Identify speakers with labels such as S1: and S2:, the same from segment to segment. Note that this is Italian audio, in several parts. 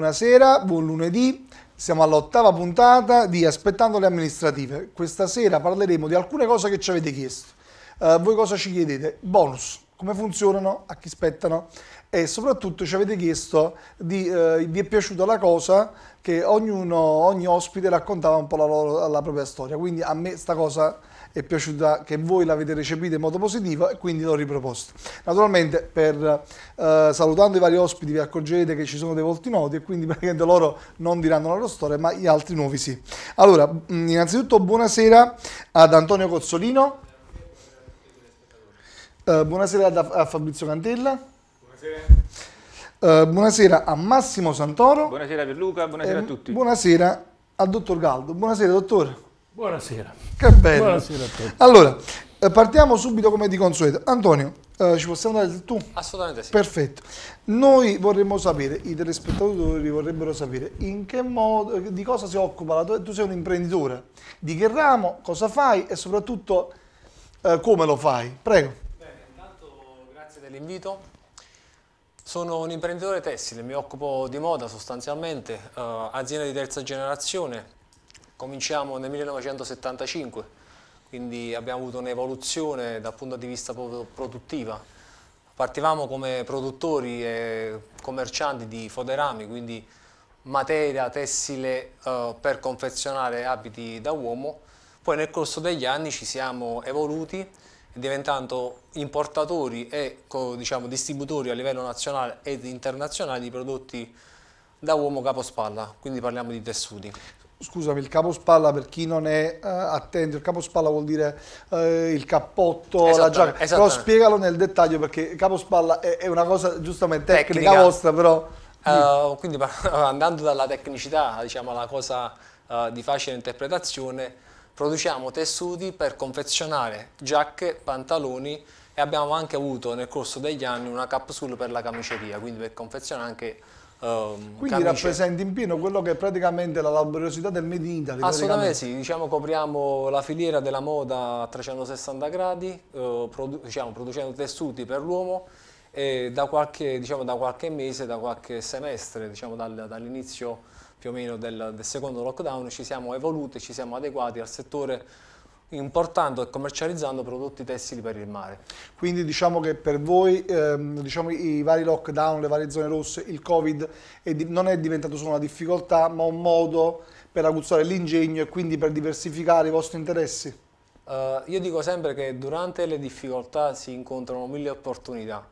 S1: buonasera, buon lunedì. Siamo all'ottava puntata di Aspettando le amministrative. Questa sera parleremo di alcune cose che ci avete chiesto. Uh, voi cosa ci chiedete? Bonus, come funzionano, a chi spettano e soprattutto ci avete chiesto di, uh, vi è piaciuta la cosa che ognuno, ogni ospite raccontava un po' la, loro, la propria storia. Quindi a me sta cosa è piaciuta, che voi l'avete recepita in modo positivo e quindi l'ho riproposto. Naturalmente per, eh, salutando i vari ospiti vi accorgerete che ci sono dei volti noti e quindi praticamente loro non diranno la loro storia ma gli altri nuovi sì. Allora, mm, innanzitutto buonasera ad Antonio Cozzolino, eh, buonasera ad, a Fabrizio Cantella. Buonasera. Uh, buonasera a Massimo Santoro.
S2: Buonasera per Luca, buonasera a tutti.
S1: Buonasera al dottor Galdo. Buonasera dottore. Buonasera. Che bello. Buonasera a tutti. Allora, eh, partiamo subito come di consueto. Antonio, eh, ci possiamo dare tu? Assolutamente sì. Perfetto. Noi vorremmo sapere, i telespettatori vorrebbero sapere in che modo, di cosa si occupa la tua... Tu sei un imprenditore. Di che ramo, cosa fai e soprattutto eh, come lo fai? Prego. Bene,
S3: intanto grazie dell'invito. Sono un imprenditore tessile, mi occupo di moda sostanzialmente, eh, azienda di terza generazione, Cominciamo nel 1975, quindi abbiamo avuto un'evoluzione dal punto di vista produttiva. Partivamo come produttori e commercianti di foderami, quindi materia tessile eh, per confezionare abiti da uomo. Poi nel corso degli anni ci siamo evoluti diventando importatori e diciamo, distributori a livello nazionale ed internazionale di prodotti da uomo capospalla, quindi parliamo di tessuti
S1: scusami, il capospalla per chi non è uh, attento, il capospalla vuol dire uh, il cappotto, la giacca, però spiegalo nel dettaglio perché il capospalla è, è una cosa giustamente tecnica, tecnica vostra però... Uh,
S3: quindi andando dalla tecnicità, diciamo la cosa di facile interpretazione, produciamo tessuti per confezionare giacche, pantaloni e abbiamo anche avuto nel corso degli anni una capsule per la camiceria, quindi per confezionare anche Um, Quindi rappresenta
S1: in pieno quello che è praticamente la laboriosità del Made in Italy. Assolutamente
S3: sì, diciamo copriamo la filiera della moda a 360 gradi, eh, produ diciamo, producendo tessuti per l'uomo e da qualche, diciamo, da qualche, mese, da qualche semestre, diciamo, dal, dall'inizio più o meno del, del secondo lockdown ci siamo evoluti, ci siamo adeguati al settore importando e commercializzando prodotti tessili per il mare.
S1: Quindi diciamo che per voi ehm, diciamo, i vari lockdown, le varie zone rosse, il Covid è non è diventato solo una difficoltà ma un modo per aguzzare l'ingegno e quindi per diversificare i vostri interessi?
S3: Uh, io dico sempre che durante le difficoltà si incontrano mille opportunità.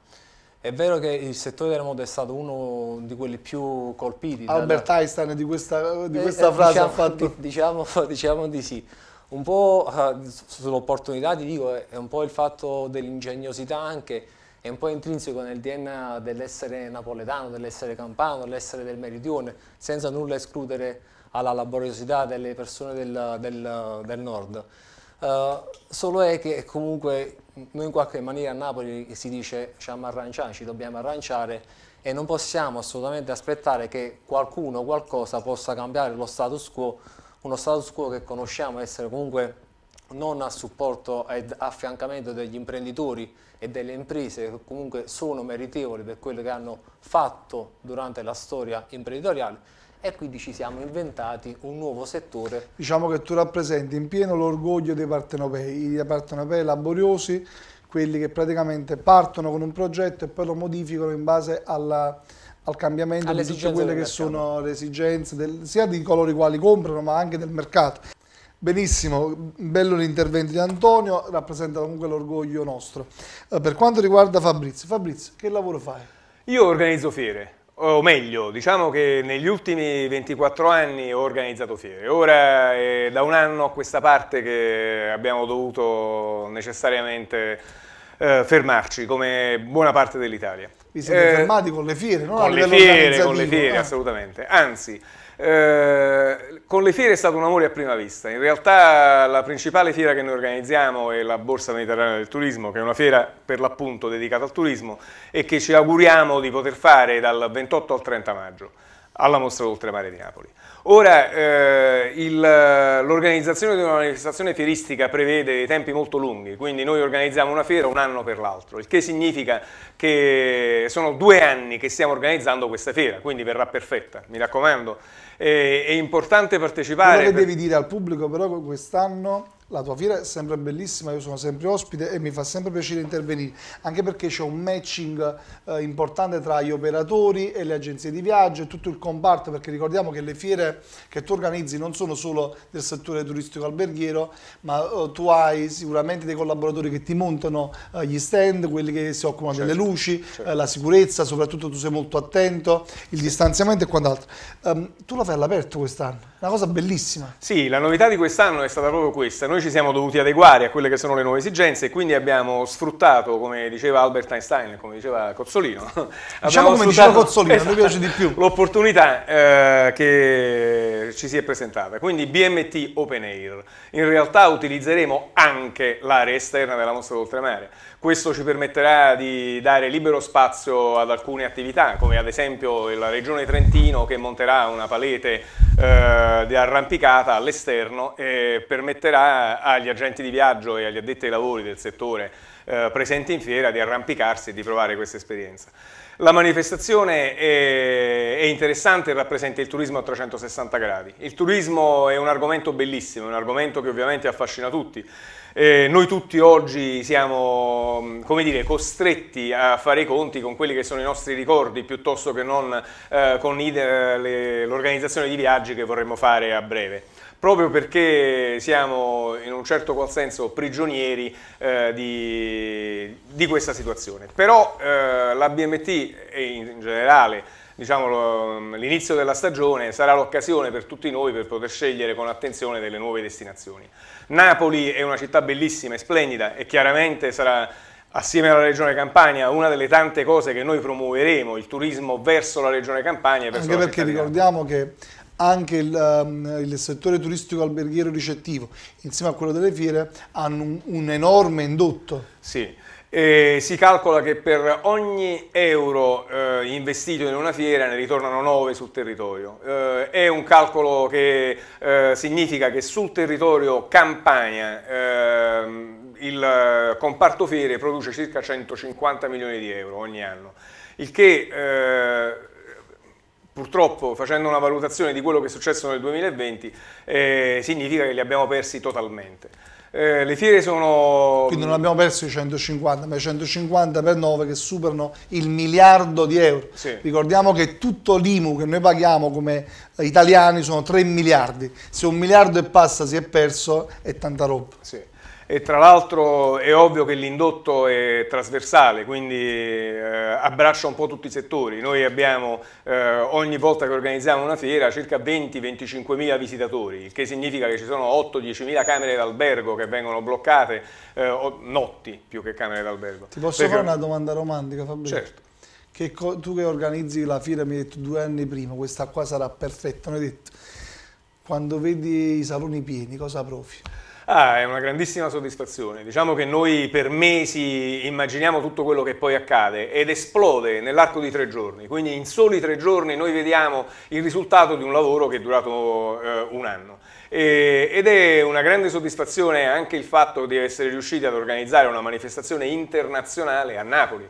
S3: È vero che il settore della moda è stato uno di quelli più colpiti. Albert
S1: dalla... Einstein di questa, di eh, questa eh, frase diciamo, ha fatto...
S3: Diciamo, diciamo di sì. Un po' eh, sull'opportunità ti dico è un po' il fatto dell'ingegnosità anche, è un po' intrinseco nel DNA dell'essere napoletano, dell'essere campano, dell'essere del meridione, senza nulla escludere alla laboriosità delle persone del, del, del nord. Uh, solo è che comunque noi in qualche maniera a Napoli si dice ci arranciamo, ci dobbiamo arranciare e non possiamo assolutamente aspettare che qualcuno, o qualcosa possa cambiare lo status quo uno status quo che conosciamo essere comunque non a supporto ed affiancamento degli imprenditori e delle imprese che comunque sono meritevoli per quello che hanno fatto durante la storia imprenditoriale e quindi ci siamo inventati un nuovo settore.
S1: Diciamo che tu rappresenti in pieno l'orgoglio dei partenopei, i partenopei laboriosi, quelli che praticamente partono con un progetto e poi lo modificano in base alla al cambiamento di tutte quelle che sono le esigenze del, sia di coloro i quali comprano ma anche del mercato. Benissimo, bello l'intervento di Antonio, rappresenta comunque l'orgoglio nostro. Eh, per quanto riguarda Fabrizio, Fabrizio, che lavoro fai? Io
S4: organizzo fiere, o meglio, diciamo che negli ultimi 24 anni ho organizzato fiere. Ora è eh, da un anno a questa parte che abbiamo dovuto necessariamente eh, fermarci, come buona parte dell'Italia
S1: vi siete eh, fermati con le fiere, non con le fiere, con le fiere, eh. assolutamente.
S4: Anzi, eh, con le fiere è stato un amore a prima vista. In realtà la principale fiera che noi organizziamo è la Borsa Mediterranea del Turismo, che è una fiera per l'appunto dedicata al turismo e che ci auguriamo di poter fare dal 28 al 30 maggio alla Mostra d'Oltremare di Napoli. Ora, eh, l'organizzazione di una manifestazione fieristica prevede dei tempi molto lunghi, quindi noi organizziamo una fiera un anno per l'altro, il che significa che sono due anni che stiamo organizzando questa fiera, quindi verrà perfetta, mi raccomando. Eh, è importante partecipare... Quello che per... devi
S1: dire al pubblico però quest'anno la tua fiera è sempre bellissima, io sono sempre ospite e mi fa sempre piacere intervenire, anche perché c'è un matching eh, importante tra gli operatori e le agenzie di viaggio e tutto il comparto, perché ricordiamo che le fiere che tu organizzi non sono solo del settore turistico alberghiero, ma eh, tu hai sicuramente dei collaboratori che ti montano eh, gli stand, quelli che si occupano certo, delle luci, eh, certo. la sicurezza, soprattutto tu sei molto attento, il distanziamento e quant'altro. Um, tu la fai all'aperto quest'anno, una cosa bellissima.
S4: Sì, la novità di quest'anno è stata proprio questa. Noi noi ci siamo dovuti adeguare a quelle che sono le nuove esigenze e quindi abbiamo sfruttato, come diceva Albert Einstein, come diceva Cozzolino, diciamo come diceva Cozzolino, esatto, mi piace di esatto, più, l'opportunità eh, che ci si è presentata, quindi BMT Open Air. In realtà utilizzeremo anche l'area esterna della mostra d'oltremare. Questo ci permetterà di dare libero spazio ad alcune attività, come ad esempio la Regione Trentino che monterà una palete eh, di arrampicata all'esterno e permetterà agli agenti di viaggio e agli addetti ai lavori del settore eh, presenti in fiera di arrampicarsi e di provare questa esperienza. La manifestazione è, interessante e rappresenta il turismo a 360 gradi. Il turismo è un argomento bellissimo, è un argomento che ovviamente affascina tutti. Eh, noi tutti oggi siamo, dire, costretti a fare i conti con quelli che sono i nostri ricordi piuttosto che non eh, con l'organizzazione di viaggi che vorremmo fare a breve proprio perché siamo in un certo qual senso prigionieri eh, di, di, questa situazione. Però eh, la BMT e in generale diciamo, l'inizio della stagione sarà l'occasione per tutti noi per poter scegliere con attenzione delle nuove destinazioni. Napoli è una città bellissima e splendida e chiaramente sarà assieme alla Regione Campania una delle tante cose che noi promuoveremo, il turismo verso la Regione Campania. Anche perché ricordiamo
S1: che anche il, um, il settore turistico alberghiero ricettivo insieme a quello delle fiere hanno un, un enorme indotto.
S4: Sì, eh, si calcola che per ogni euro eh, investito in una fiera ne ritornano 9 sul territorio. Eh, è un calcolo che eh, significa che sul territorio Campania ehm, il comparto fiere produce circa 150 milioni di euro ogni anno, il che eh, purtroppo facendo una valutazione di quello che è successo nel 2020 eh, significa che li abbiamo persi totalmente. Eh, le fiere sono...
S1: Quindi non abbiamo perso i 150, ma i 150 per 9 che superano il miliardo di euro. Sì. Ricordiamo che tutto l'IMU che noi paghiamo come italiani sono 3 miliardi. Se un miliardo e passa si è perso è tanta roba. Sì
S4: e tra l'altro è ovvio che l'indotto è trasversale, quindi eh, abbraccia un po' tutti i settori. Noi abbiamo eh, ogni volta che organizziamo una fiera circa 20-25 mila visitatori, il che significa che ci sono 8-10 mila camere d'albergo che vengono bloccate, eh, notti più che camere d'albergo. Ti posso Perché... fare una
S1: domanda romantica Fabrizio? Certo. Che tu che organizzi la fiera mi hai detto due anni prima, questa qua sarà perfetta, mi hai detto quando vedi i saloni pieni cosa profi?
S4: Ah, è una grandissima soddisfazione. Diciamo che noi per mesi immaginiamo tutto quello che poi accade ed esplode nell'arco di tre giorni. Quindi in soli tre giorni noi vediamo il risultato di un lavoro che è durato eh, un anno. E, ed è una grande soddisfazione anche il fatto di essere riusciti ad organizzare una manifestazione internazionale a Napoli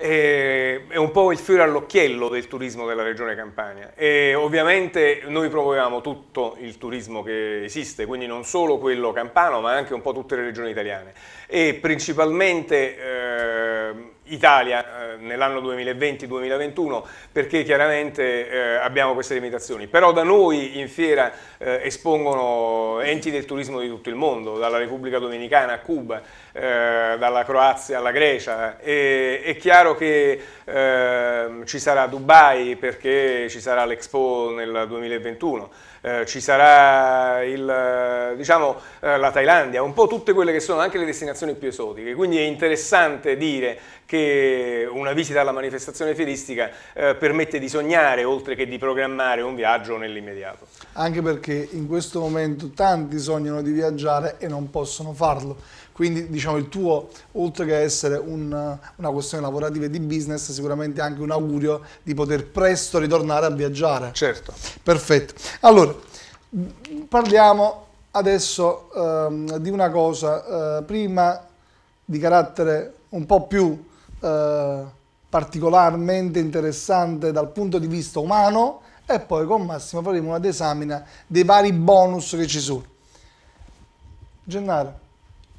S4: è un po' il fiore all'occhiello del turismo della regione Campania e ovviamente noi promuoviamo tutto il turismo che esiste, quindi non solo quello campano ma anche un po' tutte le regioni italiane e principalmente eh, Italia eh, nell'anno 2020-2021 perché chiaramente eh, abbiamo queste limitazioni, però da noi in fiera eh, espongono enti del turismo di tutto il mondo, dalla Repubblica Dominicana a Cuba, eh, dalla Croazia alla Grecia, e, è chiaro che ehm, ci sarà Dubai perché ci sarà l'Expo nel 2021. Eh, ci sarà il, eh, diciamo, eh, la Thailandia, un po' tutte quelle che sono anche le destinazioni più esotiche. Quindi è interessante dire che una visita alla manifestazione fieristica eh, permette di sognare oltre che di programmare un viaggio nell'immediato.
S1: Anche perché in questo momento tanti sognano di viaggiare e non possono farlo quindi diciamo il tuo, oltre che essere un, una questione lavorativa e di business, sicuramente anche un augurio di poter presto ritornare a viaggiare. Certo. Perfetto. Allora, parliamo adesso ehm, di una cosa, eh, prima di carattere un po' più eh, particolarmente interessante dal punto di vista umano e poi con Massimo faremo una desamina dei vari bonus che ci sono. Gennaro,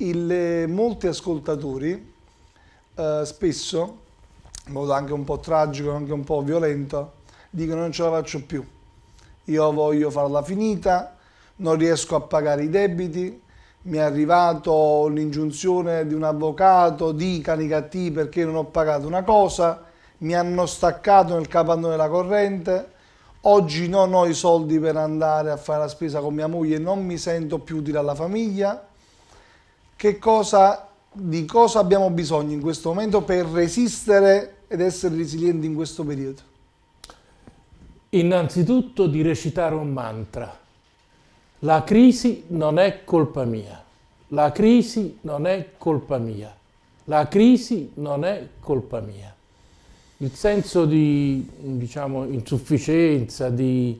S1: il, eh, molti ascoltatori eh, spesso, in modo anche un po' tragico, anche un po' violento, dicono non ce la faccio più, io voglio farla finita, non riesco a pagare i debiti, mi è arrivato l'ingiunzione di un avvocato, dicani cattivi perché non ho pagato una cosa, mi hanno staccato nel capannone della corrente, oggi non ho i soldi per andare a fare la spesa con mia moglie, non mi sento più utile alla famiglia, cosa, di cosa abbiamo bisogno in questo momento per resistere ed essere resilienti in questo periodo?
S5: Innanzitutto di recitare un mantra. La crisi non è colpa mia. La crisi non è colpa mia. La crisi non è colpa mia. Il senso di diciamo, insufficienza, di,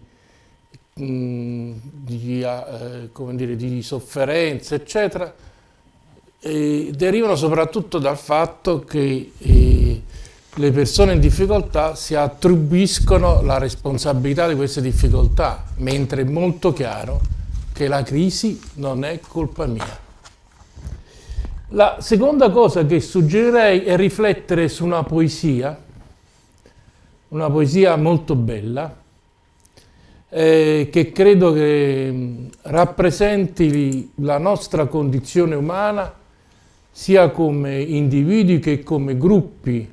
S5: mh, mm, di, eh, dire, di sofferenza, eccetera, eh, derivano soprattutto dal fatto che eh, le persone in difficoltà si attribuiscono la responsabilità di queste difficoltà, mentre è molto chiaro che la crisi non è colpa mia. La seconda cosa che suggerirei è riflettere su una poesia, una poesia molto bella, eh, che credo che mm, rappresenti la nostra condizione umana sia come individui che come gruppi,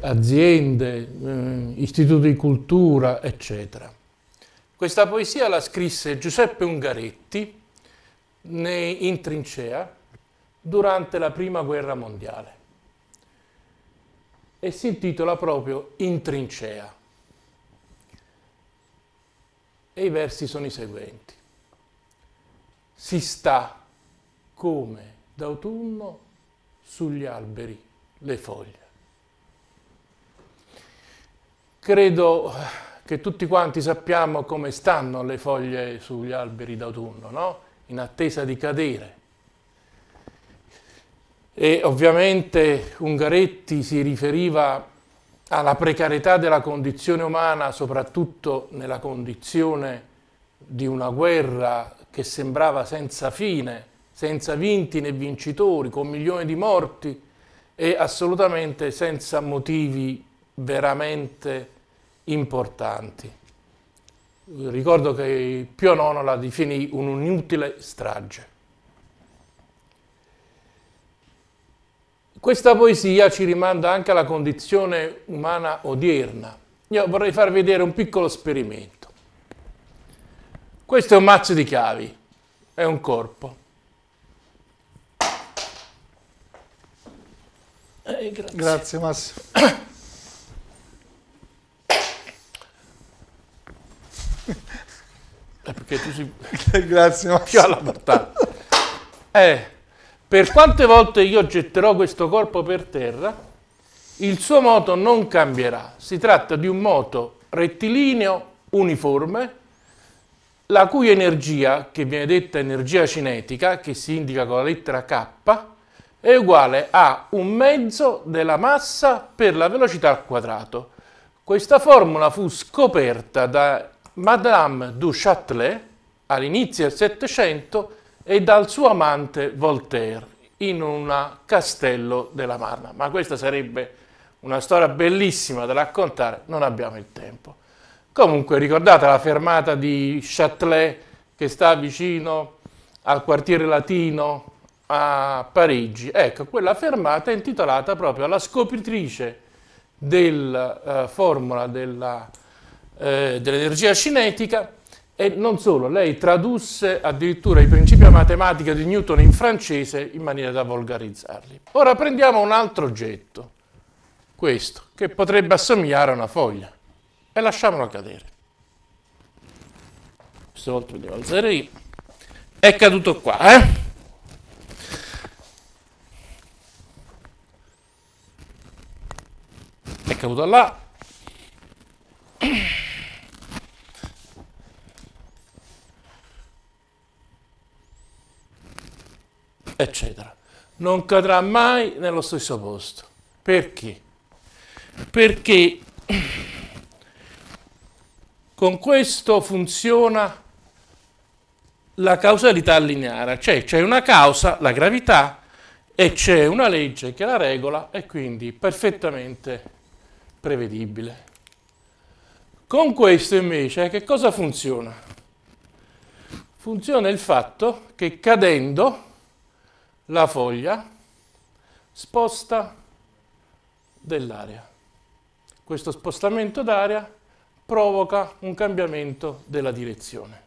S5: aziende, eh, istituti di cultura, eccetera. Questa poesia la scrisse Giuseppe Ungaretti in trincea durante la Prima Guerra Mondiale e si intitola proprio In trincea. E i versi sono i seguenti. Si sta come d'autunno sugli alberi le foglie. Credo che tutti quanti sappiamo come stanno le foglie sugli alberi d'autunno, no? in attesa di cadere. E ovviamente Ungaretti si riferiva alla precarietà della condizione umana, soprattutto nella condizione di una guerra che sembrava senza fine, senza vinti né vincitori, con milioni di morti e assolutamente senza motivi veramente importanti. Ricordo che Pio IX la definì un'inutile strage. Questa poesia ci rimanda anche alla condizione umana odierna. Io vorrei far vedere un piccolo esperimento. Questo è un mazzo di chiavi, è un corpo. Eh, grazie. grazie
S1: Massimo.
S5: Eh, perché tu si... grazie Massimo. alla battaglia. Eh, per quante volte io getterò questo corpo per terra, il suo moto non cambierà. Si tratta di un moto rettilineo uniforme, la cui energia, che viene detta energia cinetica, che si indica con la lettera K, è uguale a un mezzo della massa per la velocità al quadrato. Questa formula fu scoperta da Madame du Châtelet all'inizio del Settecento e dal suo amante Voltaire in un castello della Marna. Ma questa sarebbe una storia bellissima da raccontare, non abbiamo il tempo. Comunque ricordate la fermata di Châtelet che sta vicino al quartiere latino a Parigi. Ecco, quella fermata è intitolata proprio alla scopritrice eh, della uh, eh, formula dell'energia uh, dell cinetica e non solo, lei tradusse addirittura i principi a matematica di Newton in francese in maniera da volgarizzarli. Ora prendiamo un altro oggetto, questo, che potrebbe assomigliare a una foglia, e lasciamolo cadere. Questa volta lo alzerei. È caduto qua, eh? è caduto là. Eccetera. Non cadrà mai nello stesso posto. Perché? Perché con questo funziona la causalità lineare, cioè c'è una causa, la gravità, e c'è una legge che la regola e quindi perfettamente prevedibile. Con questo invece che cosa funziona? Funziona il fatto che cadendo la foglia sposta dell'aria. Questo spostamento d'aria provoca un cambiamento della direzione.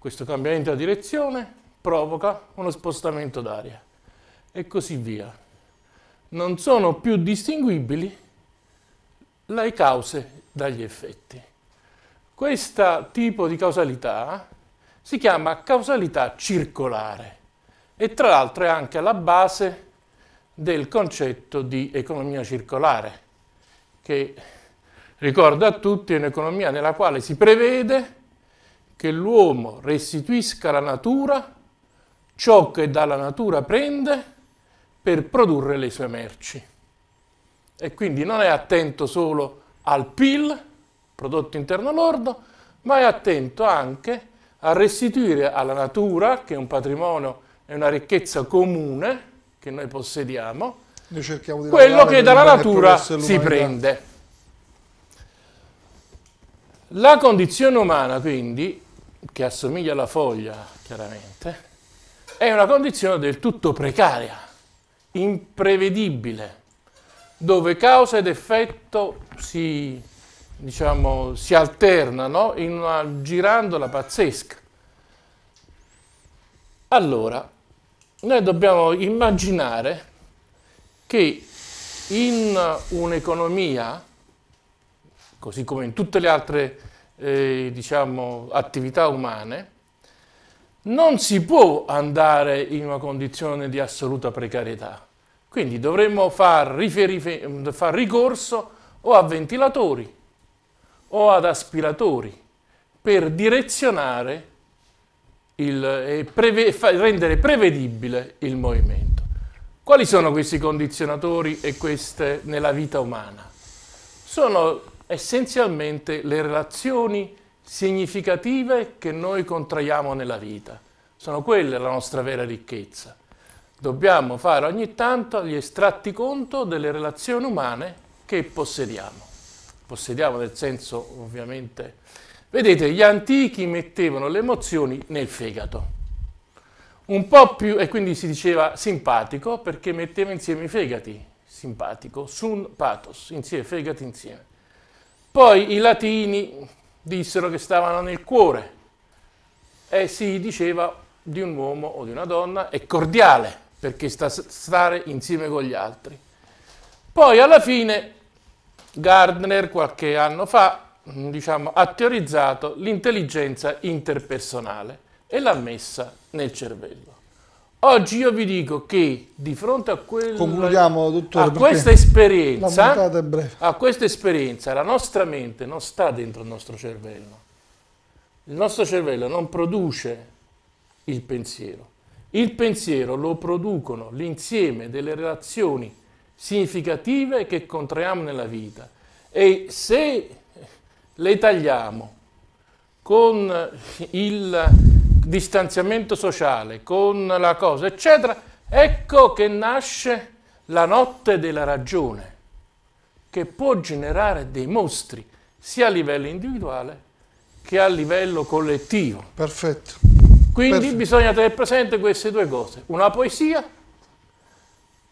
S5: Questo cambiamento della direzione provoca uno spostamento d'aria e così via. Non sono più distinguibili le cause dagli effetti. Questo tipo di causalità si chiama causalità circolare e tra l'altro è anche alla base del concetto di economia circolare, che ricorda a tutti è un'economia nella quale si prevede che l'uomo restituisca alla natura ciò che dalla natura prende per produrre le sue merci e quindi non è attento solo al PIL, prodotto interno lordo, ma è attento anche a restituire alla natura, che è un patrimonio, è una ricchezza comune che noi possediamo, noi quello che dalla natura si prende. La condizione umana, quindi, che assomiglia alla foglia, chiaramente, è una condizione del tutto precaria, imprevedibile, dove causa ed effetto si, diciamo, si alternano in una girandola pazzesca. Allora, noi dobbiamo immaginare che in un'economia, così come in tutte le altre eh, diciamo, attività umane, non si può andare in una condizione di assoluta precarietà. Quindi dovremmo far, mm, far ricorso o a ventilatori o ad aspiratori per direzionare il, e preve, rendere prevedibile il movimento. Quali sono questi condizionatori e queste nella vita umana? Sono essenzialmente le relazioni significative che noi contraiamo nella vita. Sono quelle la nostra vera ricchezza. Dobbiamo fare ogni tanto gli estratti conto delle relazioni umane che possediamo. Possediamo nel senso ovviamente... Vedete, gli antichi mettevano le emozioni nel fegato. Un po' più, e quindi si diceva simpatico perché metteva insieme i fegati, simpatico, sun pathos, insieme, fegati insieme. Poi i latini dissero che stavano nel cuore e si diceva di un uomo o di una donna è cordiale, perché sta stare insieme con gli altri. Poi alla fine Gardner qualche anno fa mm, diciamo, ha teorizzato l'intelligenza interpersonale e l'ha messa nel cervello. Oggi io vi dico che di fronte a, quella,
S1: dottore, a, questa, esperienza,
S5: a questa esperienza, la nostra mente non sta dentro il nostro cervello. Il nostro cervello non produce il pensiero, il pensiero lo producono l'insieme delle relazioni significative che contraiamo nella vita e se le tagliamo con il distanziamento sociale, con la cosa, eccetera, ecco che nasce la notte della ragione, che può generare dei mostri, sia a livello individuale che a livello collettivo. Perfetto. Quindi Perfetto. bisogna tenere presente queste due cose, una poesia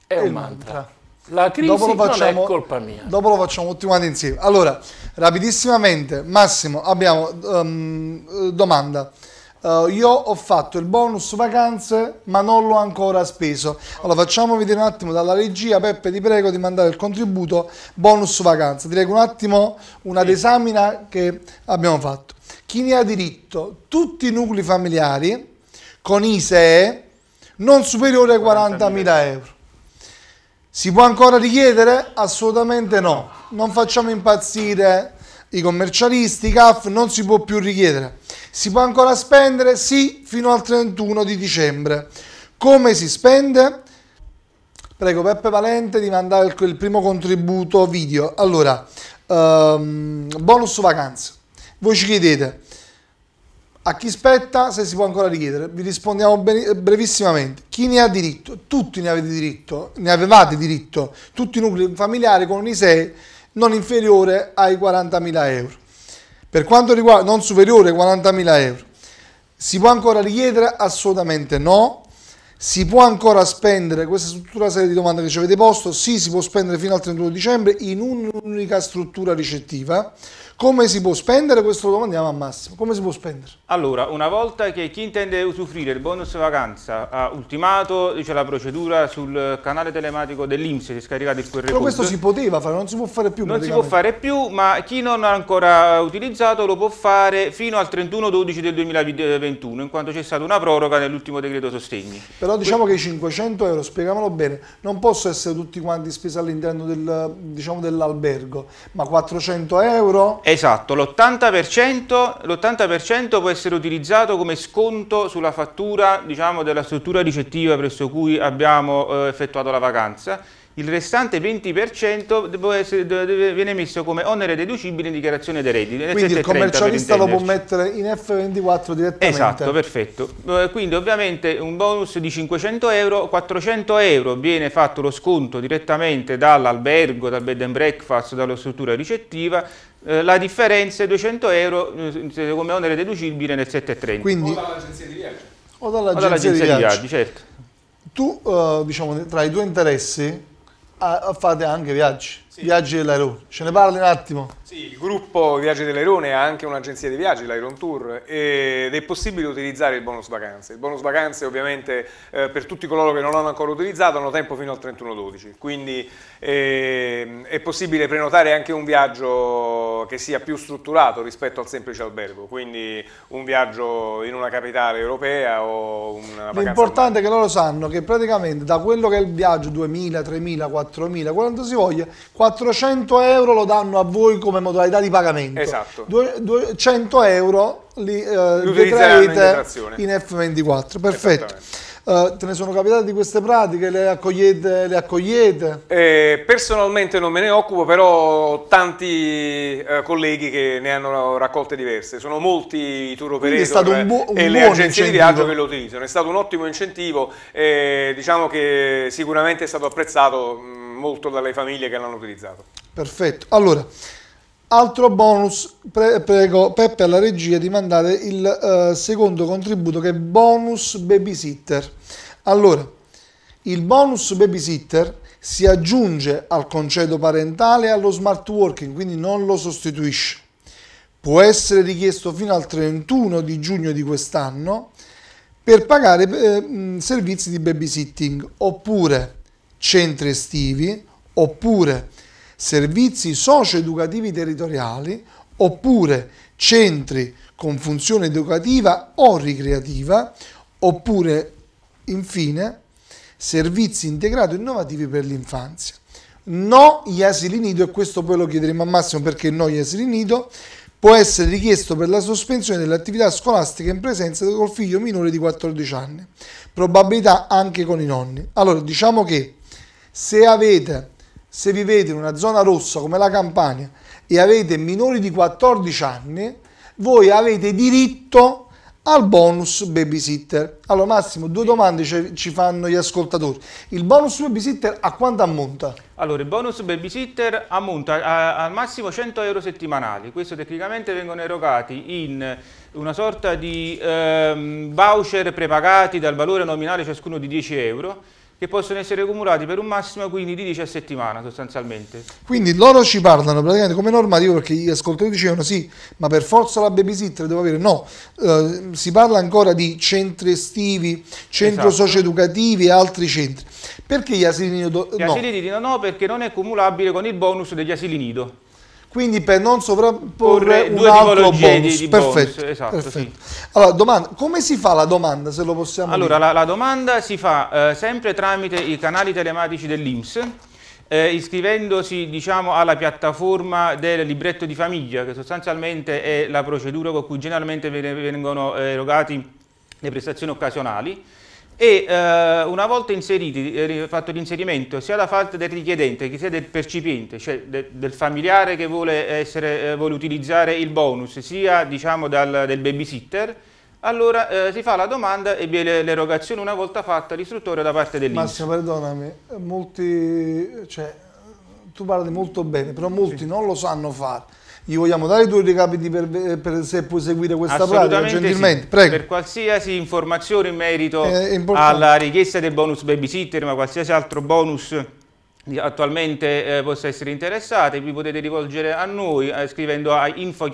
S5: e, un mantra. La crisi dopo lo facciamo, non è colpa mia.
S1: Dopo lo facciamo tutti quanti insieme. Allora, rapidissimamente, Massimo, abbiamo um, domanda. Uh, io ho fatto il bonus vacanze ma non l'ho ancora speso. Allora facciamo vedere un attimo dalla regia, Peppe ti prego di mandare il contributo bonus vacanze. Direi un attimo una sì. desamina che abbiamo fatto chi ne ha diritto tutti i nuclei familiari con ISEE non superiore ai 40.000 euro. Si può ancora richiedere? Assolutamente no. Non facciamo impazzire i commercialisti, i CAF, non si può più richiedere. Si può ancora spendere? Sì, fino al 31 di dicembre. Come si spende? Prego Peppe Valente di mandare il, primo contributo video. Allora, um, bonus vacanze. Voi ci chiedete a chi spetta se si può ancora richiedere. Vi rispondiamo brevissimamente. Chi ne ha diritto? Tutti ne avete diritto, ne avevate diritto, tutti i nuclei familiari con un ISEE non inferiore ai 40.000 euro. Per quanto riguarda, non superiore ai 40.000 euro. Si può ancora richiedere? Assolutamente no. Si può ancora spendere, questa struttura serie di domande che ci avete posto, sì si può spendere fino al 31 dicembre in un'unica struttura ricettiva come si può spendere? Questo lo domandiamo a Massimo. Come si può spendere?
S2: Allora, una volta che chi intende usufruire il bonus vacanza ha ultimato cioè, la procedura sul canale telematico dell'Inps, si è scaricato il QR Però code. questo si
S1: poteva fare, non si può fare più. Non si può
S2: fare più, ma chi non ha ancora utilizzato lo può fare fino al 31-12 del 2021, in quanto c'è stata una proroga nell'ultimo decreto sostegni.
S1: Però diciamo que che i 500 euro, spiegamolo bene, non possono essere tutti quanti spesi all'interno diciamo, dell'albergo, diciamo, dell ma 400 euro...
S2: È Esatto, l'80% può essere utilizzato come sconto sulla fattura diciamo, della struttura ricettiva presso cui abbiamo eh, effettuato la vacanza il restante 20% viene messo come onere deducibile in dichiarazione dei redditi. Quindi il commercialista lo può
S1: mettere in F24 direttamente. Esatto,
S2: perfetto. Eh, quindi ovviamente un bonus di 500 euro, 400 euro viene fatto lo sconto direttamente dall'albergo, dal bed and breakfast, dalla struttura ricettiva, eh, la differenza è 200 euro eh, come onere deducibile nel 730. Quindi, o
S1: dall'agenzia di viaggio. O dall'agenzia dall di, viaggio, certo. Tu, eh, diciamo, tra i tuoi interessi a ah, ah, fate anche viaggi, sì. viaggi dell'Airone, ce ne parli un attimo? Sì, il gruppo
S4: Viaggi dell'Airone ha anche un'agenzia di viaggi, l'Airone Tour, ed è possibile utilizzare il bonus vacanze. Il bonus vacanze ovviamente eh, per tutti coloro che non l'hanno ancora utilizzato hanno tempo fino al 31-12, quindi eh, è possibile prenotare anche un viaggio che sia più strutturato rispetto al semplice albergo, quindi un viaggio in una capitale europea o una vacanza. L'importante è
S1: che loro sanno che praticamente da quello che è il viaggio 2000, 3000, 4000, quanto si voglia, 400 euro lo danno a voi come modalità di pagamento. Esatto. 100 euro li, eh, li in F24, perfetto eh, te ne sono capitate di queste pratiche, le accogliete? Le accogliete?
S4: Eh, personalmente non me ne occupo, però ho tanti eh, colleghi che ne hanno raccolte diverse, sono molti i tour operator e le agenzie incentivo. di viaggio che lo utilizzano, è stato un ottimo incentivo, diciamo che sicuramente è stato apprezzato mm, molto dalle famiglie che l'hanno utilizzato.
S1: Perfetto, allora... Altro bonus, pre- prego Peppe alla regia di mandare il uh, secondo contributo che è bonus babysitter. Allora, il bonus babysitter si aggiunge al concedo parentale e allo smart working, quindi non lo sostituisce. Può essere richiesto fino al 31 di giugno di quest'anno per pagare eh, servizi di babysitting oppure centri estivi oppure servizi socioeducativi territoriali oppure centri con funzione educativa o ricreativa oppure infine servizi integrati innovativi per l'infanzia. No gli asili nido e questo poi lo chiederemo a Massimo perché no gli asili nido può essere richiesto per la sospensione dell'attività scolastica in presenza del figlio minore di 14 anni, probabilità anche con i nonni. Allora diciamo che se avete se vivete in una zona rossa come la Campania e avete minori di 14 anni, voi avete diritto al bonus babysitter. Allora Massimo, due domande ci fanno gli ascoltatori. Il bonus babysitter a quanto ammonta?
S2: Allora, il bonus babysitter ammonta al massimo 100 euro settimanali. Questo tecnicamente vengono erogati in una sorta di ehm, voucher prepagati dal valore nominale ciascuno di 10 euro che possono essere cumulati per un massimo quindi di 10 a settimana sostanzialmente.
S1: Quindi loro ci parlano praticamente come normativo perché gli ascoltatori dicevano sì, ma per forza la babysitter devo avere, no, eh, si parla ancora di centri estivi, centri esatto. socioeducativi e altri centri. Perché gli asili nido? Gli no. asili
S2: nido no perché non è cumulabile con il bonus degli asili nido
S1: quindi per non sovrapporre un altro bonus. Di, perfetto, bonus, esatto, perfetto. Sì. Allora, domanda, come si fa la domanda se lo possiamo allora,
S2: dire? la, domanda si fa eh, sempre tramite i canali telematici dell'Inps, eh, iscrivendosi diciamo, alla piattaforma del libretto di famiglia, che sostanzialmente è la procedura con cui generalmente vengono erogati le prestazioni occasionali, e eh, una volta inseriti, eh, fatto l'inserimento sia da parte del richiedente che sia del percipiente, cioè de, del familiare che vuole, essere, eh, vuole, utilizzare il bonus, sia diciamo dal, del babysitter, allora eh, si fa la domanda e viene l'erogazione una volta fatta l'istruttore da parte dell'INPS. Massimo,
S1: perdonami, molti, cioè, tu parli molto bene, però molti sì. non lo sanno fare gli vogliamo dare due recapiti per, eh, per se puoi seguire questa pratica gentilmente. Sì. Prego.
S2: Per qualsiasi informazione in merito eh, alla richiesta del bonus babysitter, ma qualsiasi altro bonus attualmente eh, possa essere interessate, vi potete rivolgere a noi eh, scrivendo a info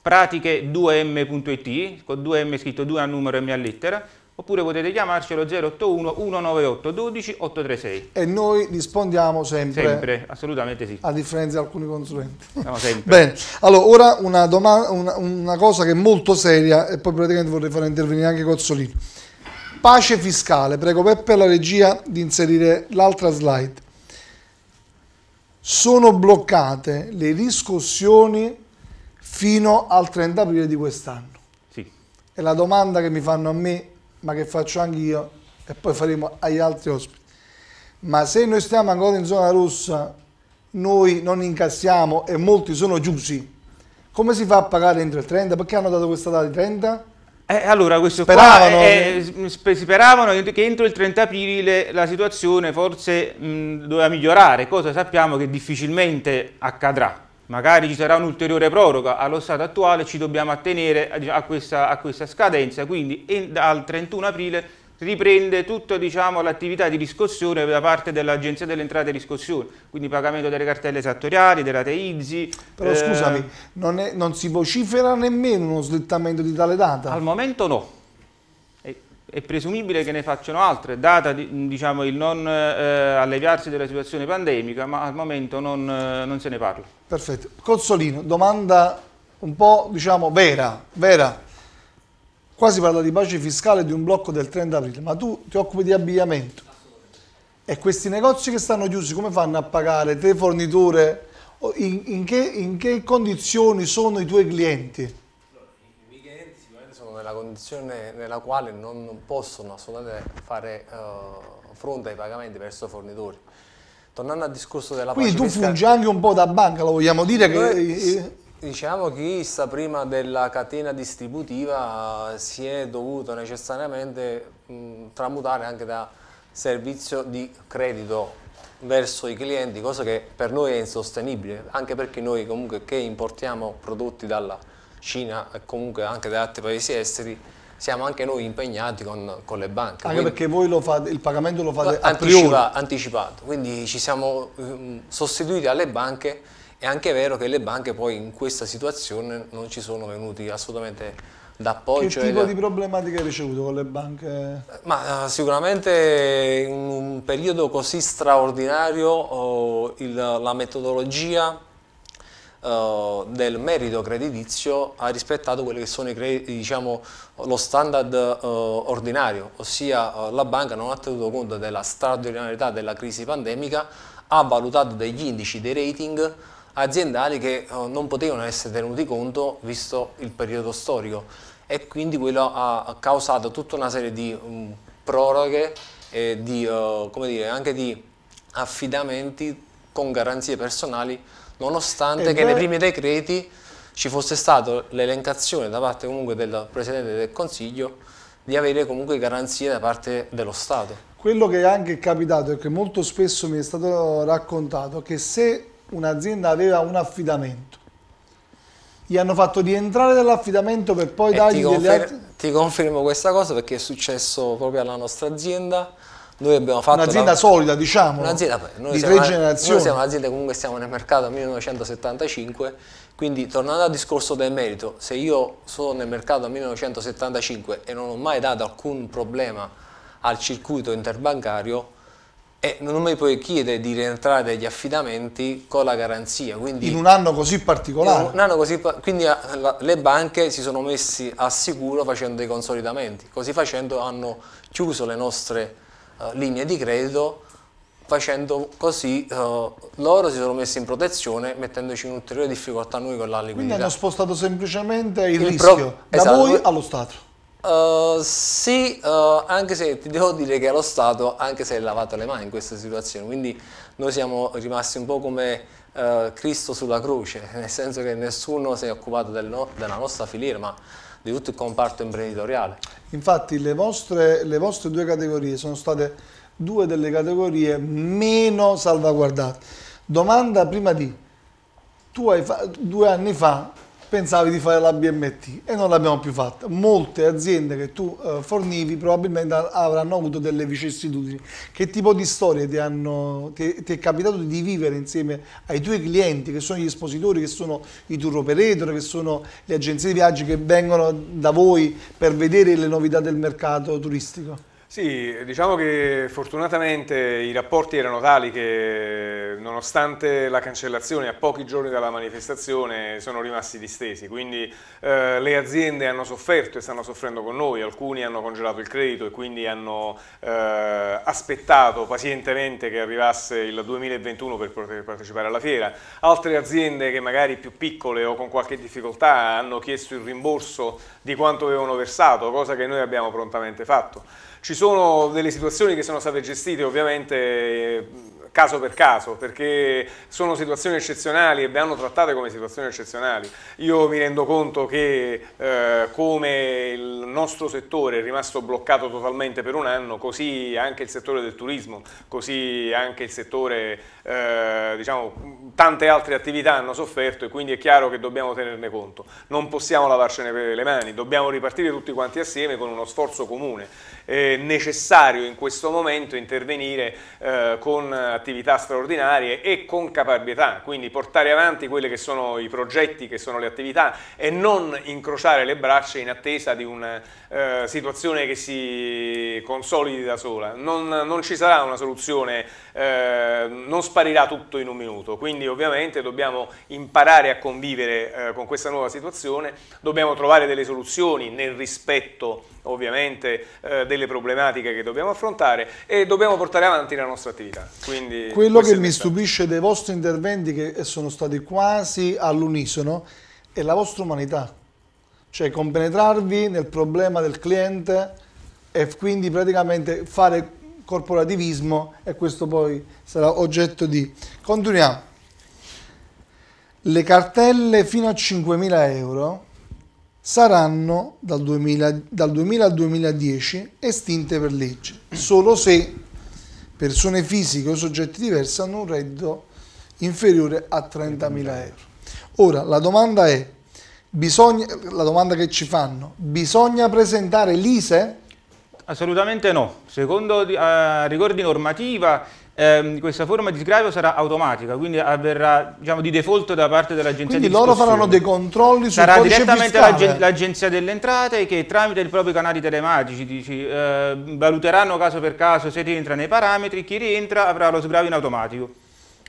S2: pratiche 2m.it con 2m scritto 2 a numero e mia lettera oppure potete chiamarcelo 081 198 12 836.
S1: E noi rispondiamo sempre. Sempre, assolutamente sì. A differenza di alcuni consulenti. No, sempre. Bene, allora ora una, domanda, una, una, cosa che è molto seria e poi praticamente vorrei far intervenire anche Cozzolino. Pace fiscale, prego Peppe la regia di inserire l'altra slide. Sono bloccate le riscossioni fino al 30 aprile di quest'anno. Sì. E la domanda che mi fanno a me ma che faccio anch'io e poi faremo agli altri ospiti. Ma se noi stiamo ancora in zona rossa, noi non incassiamo e molti sono chiusi, come si fa a pagare entro il 30? Perché hanno dato questa data di 30? Eh, allora, questo speravano, è,
S2: è, speravano che entro il 30 aprile la situazione forse mh, doveva migliorare, cosa sappiamo che difficilmente accadrà magari ci sarà un'ulteriore proroga, allo stato attuale ci dobbiamo attenere a questa, a questa scadenza, quindi dal 31 aprile riprende tutta diciamo, l'attività di riscossione da parte dell'Agenzia delle Entrate e Riscossione, quindi pagamento delle cartelle esattoriali, delle rate Però eh... scusami,
S1: non, è, non si vocifera nemmeno uno slittamento di tale data? Al
S2: momento no è presumibile che ne facciano altre, data diciamo, il non eh, alleviarsi della situazione pandemica, ma al momento non, eh, non, se ne parla.
S1: Perfetto. Cozzolino, domanda un po' diciamo, vera, vera. Qua si parla di pace fiscale di un blocco del 30 aprile, ma tu ti occupi di abbigliamento. E questi negozi che stanno chiusi come fanno a pagare? Te forniture? In, in, che, in che condizioni sono i tuoi clienti?
S3: nella condizione nella quale non, possono assolutamente fare uh, fronte ai pagamenti verso fornitori. Tornando al discorso della Quindi tu fiscale,
S1: fungi anche un po' da banca, lo vogliamo dire? Noi, che...
S3: Diciamo che essa prima della catena distributiva si è dovuto necessariamente mh, tramutare anche da servizio di credito verso i clienti, cosa che per noi è insostenibile, anche perché noi comunque che importiamo prodotti dalla Cina e comunque anche da altri paesi esteri, siamo anche noi impegnati con, con le banche. Anche quindi, perché
S1: voi lo fate, il pagamento lo fate anticipa,
S3: anticipato, quindi ci siamo um, sostituiti alle banche è anche vero che le banche poi in questa situazione non ci sono venuti assolutamente d'appoggio. Che tipo di
S1: problematiche hai ricevuto con le banche?
S3: Ma eh, sicuramente in un periodo così straordinario oh, il, la metodologia eh, del merito creditizio ha rispettato quello che sono i, diciamo, lo standard eh, ordinario, ossia eh, la banca non ha tenuto conto della straordinarietà della crisi pandemica, ha valutato degli indici, dei rating aziendali che eh, non potevano essere tenuti conto visto il periodo storico e quindi quello ha causato tutta una serie di mh, mm, proroghe e di, uh, dire, anche di affidamenti con garanzie personali nonostante e che beh... nei primi decreti ci fosse stata l'elencazione da parte comunque del Presidente del Consiglio di avere comunque garanzie da parte dello Stato.
S1: Quello che è anche capitato e che molto spesso mi è stato raccontato è che se un'azienda aveva un affidamento gli hanno fatto rientrare dall'affidamento per poi e dargli delle altre...
S3: Ti confermo questa cosa perché è successo proprio alla nostra azienda noi abbiamo fatto un'azienda la...
S1: solida, diciamo, un'azienda,
S3: noi di tre generazioni. Noi siamo un'azienda comunque siamo nel mercato 1975, quindi tornando al discorso del merito, se io sono nel mercato 1975 e non ho mai dato alcun problema al circuito interbancario, e non mi puoi chiedere di rientrare degli affidamenti con la garanzia. Quindi, in
S1: un anno così particolare.
S3: Anno così, quindi eh, le banche si sono messi al sicuro facendo dei consolidamenti, così facendo hanno chiuso le nostre eh, linee di credito, facendo così eh, loro si sono messi in protezione mettendoci in ulteriore difficoltà noi con la liquidità. Quindi hanno
S1: spostato semplicemente il, il rischio pro... da esatto. voi allo Stato.
S3: Uh, sì, uh, anche se ti devo dire che allo Stato anche se è lavato le mani in questa situazione, quindi noi siamo rimasti un po' come eh, Cristo sulla croce, nel senso che nessuno si è occupato del no, della nostra filiera, ma di tutto il comparto imprenditoriale.
S1: Infatti le vostre, le vostre due categorie sono state due delle categorie meno salvaguardate. Domanda prima di, tu hai due anni fa pensavi di fare la BMT e non l'abbiamo più fatta. Molte aziende che tu eh, fornivi probabilmente avranno avuto delle vicissitudini. Che tipo di storie ti, hanno, ti, ti, è capitato di vivere insieme ai tuoi clienti, che sono gli espositori, che sono i tour operator, che sono le agenzie di viaggio che vengono da voi per vedere le novità del mercato turistico?
S4: Sì, diciamo che fortunatamente i rapporti erano tali che nonostante la cancellazione a pochi giorni dalla manifestazione sono rimasti distesi, quindi eh, le aziende hanno sofferto e stanno soffrendo con noi, alcuni hanno congelato il credito e quindi hanno eh, aspettato pazientemente che arrivasse il 2021 per poter partecipare alla fiera, altre aziende che magari più piccole o con qualche difficoltà hanno chiesto il rimborso di quanto avevano versato, cosa che noi abbiamo prontamente fatto. Ci sono delle situazioni che sono state gestite ovviamente caso per caso, perché sono situazioni eccezionali e vanno trattate come situazioni eccezionali. Io mi rendo conto che eh, come il nostro settore è rimasto bloccato totalmente per un anno, così anche il settore del turismo, così anche il settore, eh, diciamo, tante altre attività hanno sofferto e quindi è chiaro che dobbiamo tenerne conto. Non possiamo lavarcene le mani, dobbiamo ripartire tutti quanti assieme con uno sforzo comune. È necessario in questo momento intervenire eh, con attività straordinarie e con caparbietà, quindi portare avanti quelli che sono i progetti, che sono le attività e non incrociare le braccia in attesa di una eh, situazione che si consolidi da sola. Non, non ci sarà una soluzione, eh, non sparirà tutto in un minuto, quindi ovviamente dobbiamo imparare a convivere eh, con questa nuova situazione, dobbiamo trovare delle soluzioni nel rispetto ovviamente eh, delle problematiche che dobbiamo affrontare e dobbiamo portare avanti la nostra attività. Quindi Quello che mi stupisce
S1: dei vostri interventi che sono stati quasi all'unisono è la vostra umanità, cioè compenetrarvi nel problema del cliente e quindi praticamente fare corporativismo e questo poi sarà oggetto di... Continuiamo. Le cartelle fino a 5.000 euro saranno dal, 2000, dal 2000 al 2010 estinte per legge, solo se persone fisiche o soggetti diversi hanno un reddito inferiore a 30.000 euro. Ora, la domanda è, bisogna, la domanda che ci fanno, bisogna presentare l'ISE?
S2: Assolutamente no. Secondo eh, rigor di normativa ehm, questa forma di sgravio sarà automatica, quindi avverrà diciamo, di default da parte dell'agenzia di Quindi loro faranno dei
S1: controlli sul sarà codice fiscale. Sarà
S2: direttamente l'agenzia delle entrate che tramite i propri canali telematici dici, eh, valuteranno caso per caso se rientra nei parametri, chi rientra avrà lo sgravio in automatico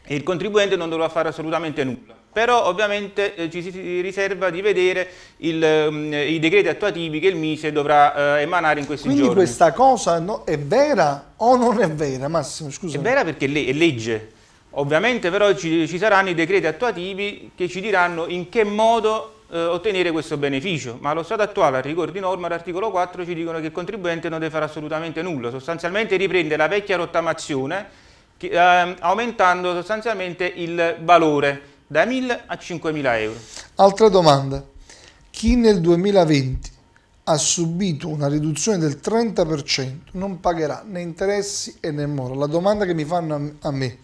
S2: e il contribuente non dovrà fare assolutamente nulla però ovviamente eh, ci si riserva di vedere il, mm, i decreti attuativi che il Mise dovrà eh, emanare in questi Quindi giorni. Quindi
S1: questa cosa no, è vera o non è vera Massimo? Scusami. È
S2: vera perché è legge, ovviamente però ci, ci saranno i decreti attuativi che ci diranno in che modo eh, ottenere questo beneficio, ma allo stato attuale, a rigor di norma, l'articolo 4 ci dicono che il contribuente non deve fare assolutamente nulla, sostanzialmente riprende la vecchia rottamazione che, eh, aumentando sostanzialmente il valore da 1.000 a 5.000 euro.
S1: Altra domanda. Chi nel 2020 ha subito una riduzione del 30% non pagherà né interessi e né mora. La domanda che mi fanno a me,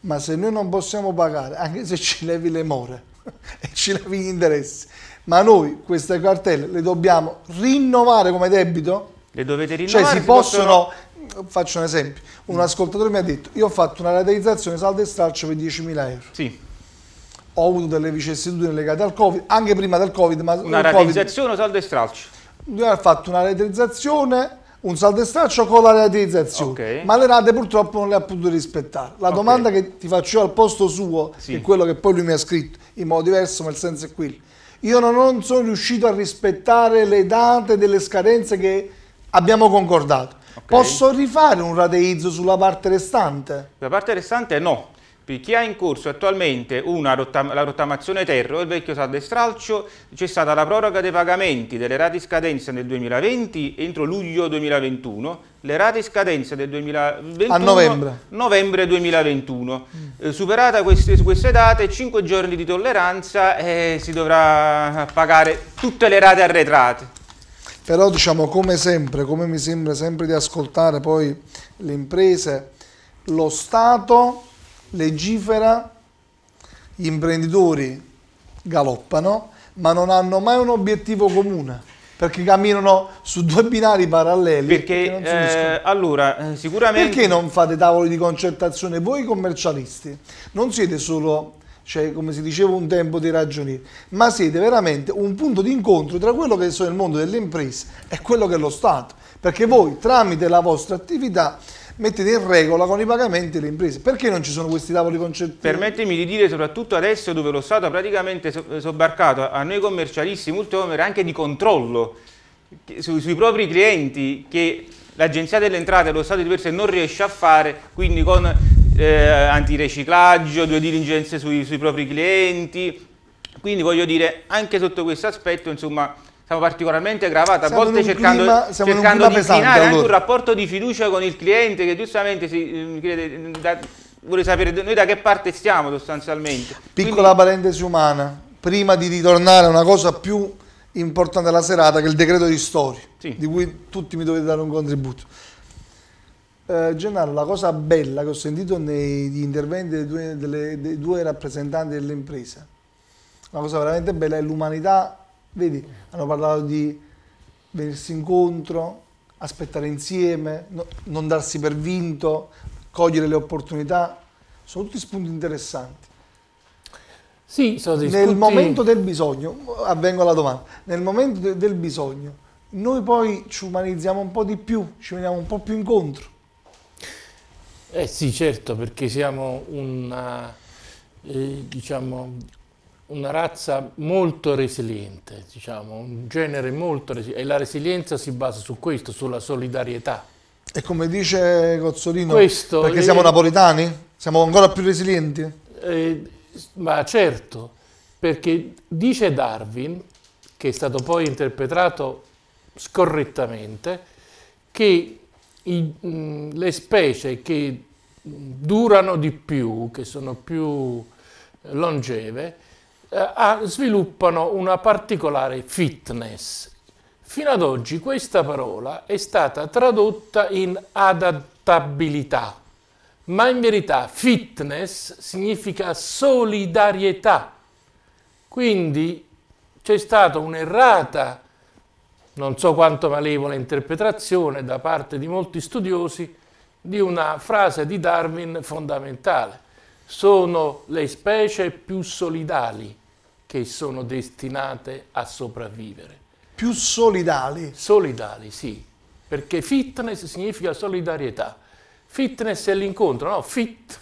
S1: ma se noi non possiamo pagare, anche se ci levi le more e ci levi gli interessi, ma noi queste cartelle le dobbiamo rinnovare come debito?
S2: Le dovete cioè, rinnovare? Cioè si possono,
S1: possono... faccio un esempio, un ascoltatore mi ha detto, io ho fatto una rateizzazione saldo e stralcio per 10.000 euro. Sì ho avuto delle vicissitudini legate al Covid, anche prima del Covid. Ma una rateizzazione
S2: o saldo e stralcio?
S1: Lui ha fatto una rateizzazione, un saldo e stralcio con la rateizzazione, okay. ma le rate purtroppo non le ha potute rispettare. La okay. domanda che ti faccio io al posto suo, sì. che è quello che poi lui mi ha scritto, in modo diverso, ma il senso è quello. Io non sono riuscito a rispettare le date delle scadenze che abbiamo concordato. Okay. Posso rifare un rateizzo sulla parte restante?
S2: La parte restante no, chi ha in corso attualmente rottam la rottamazione terro, il vecchio saldo e stralcio, c'è stata la proroga dei pagamenti delle rate in scadenza nel 2020 entro luglio 2021, le rate in scadenza del 2021 a novembre, novembre 2021. Mm. Eh, superata queste, queste, date, 5 giorni di tolleranza e eh, si dovrà pagare tutte le rate arretrate
S1: però diciamo come sempre, come mi sembra sempre di ascoltare poi le imprese, lo Stato legifera, gli imprenditori galoppano, ma non hanno mai un obiettivo comune perché camminano su due binari paralleli. Perché, perché eh,
S2: allora, eh, sicuramente... Perché non
S1: fate tavoli di concertazione voi commercialisti? Non siete solo, cioè, come si diceva un tempo, dei ragionieri, ma siete veramente un punto di incontro tra quello che è il mondo delle imprese e quello che è lo Stato. Perché voi, tramite la vostra attività, mettete in regola con i pagamenti le imprese. Perché non ci sono questi tavoli concertati?
S2: Permettimi di dire, soprattutto adesso dove lo Stato ha praticamente sobbarcato a noi commercialisti multiomere anche di controllo su, sui propri clienti che l'Agenzia delle Entrate, lo Stato di per sé non riesce a fare, quindi con eh, antiriciclaggio, due diligenze sui, sui propri clienti, quindi voglio dire anche sotto questo aspetto insomma siamo particolarmente aggravati, a siamo volte cercando, clima, cercando di pesante, allora. anche un rapporto di fiducia con il cliente che giustamente si, eh, crede, mm, da, vuole sapere noi da che parte stiamo sostanzialmente.
S1: Piccola Quindi, parentesi umana, prima di ritornare a una cosa più importante della serata che è il decreto di storia, sì. di cui tutti mi dovete dare un contributo. Eh, Gennaro, la cosa bella che ho sentito negli interventi dei due, delle, dei due rappresentanti dell'impresa, la cosa veramente bella è l'umanità Vedi, hanno parlato di venirsi incontro, aspettare insieme, no, non darsi per vinto, cogliere le opportunità. Sono tutti spunti interessanti. Sì, sono dei Nel spunti... momento del bisogno, avvengo alla domanda, nel momento de del bisogno, noi poi ci umanizziamo un po' di più, ci veniamo un po' più incontro.
S5: Eh sì, certo, perché siamo una, eh, diciamo, una razza molto resiliente, diciamo, un genere molto resiliente, e la resilienza si basa su questo, sulla solidarietà.
S1: E come dice Cozzolino, questo perché le... siamo napoletani? Siamo ancora più
S5: resilienti? Eh, ma certo, perché dice Darwin, che è stato poi interpretato scorrettamente, che i, mh, le specie che durano di più, che sono più longeve, eh, sviluppano una particolare fitness. Fino ad oggi questa parola è stata tradotta in adattabilità, ma in verità fitness significa solidarietà. Quindi c'è stata un'errata, non so quanto malevola interpretazione da parte di molti studiosi di una frase di Darwin fondamentale. Sono le specie più solidali che sono destinate a sopravvivere. Più solidali? Solidali, sì, perché fitness significa solidarietà. Fitness è l'incontro, no? Fit,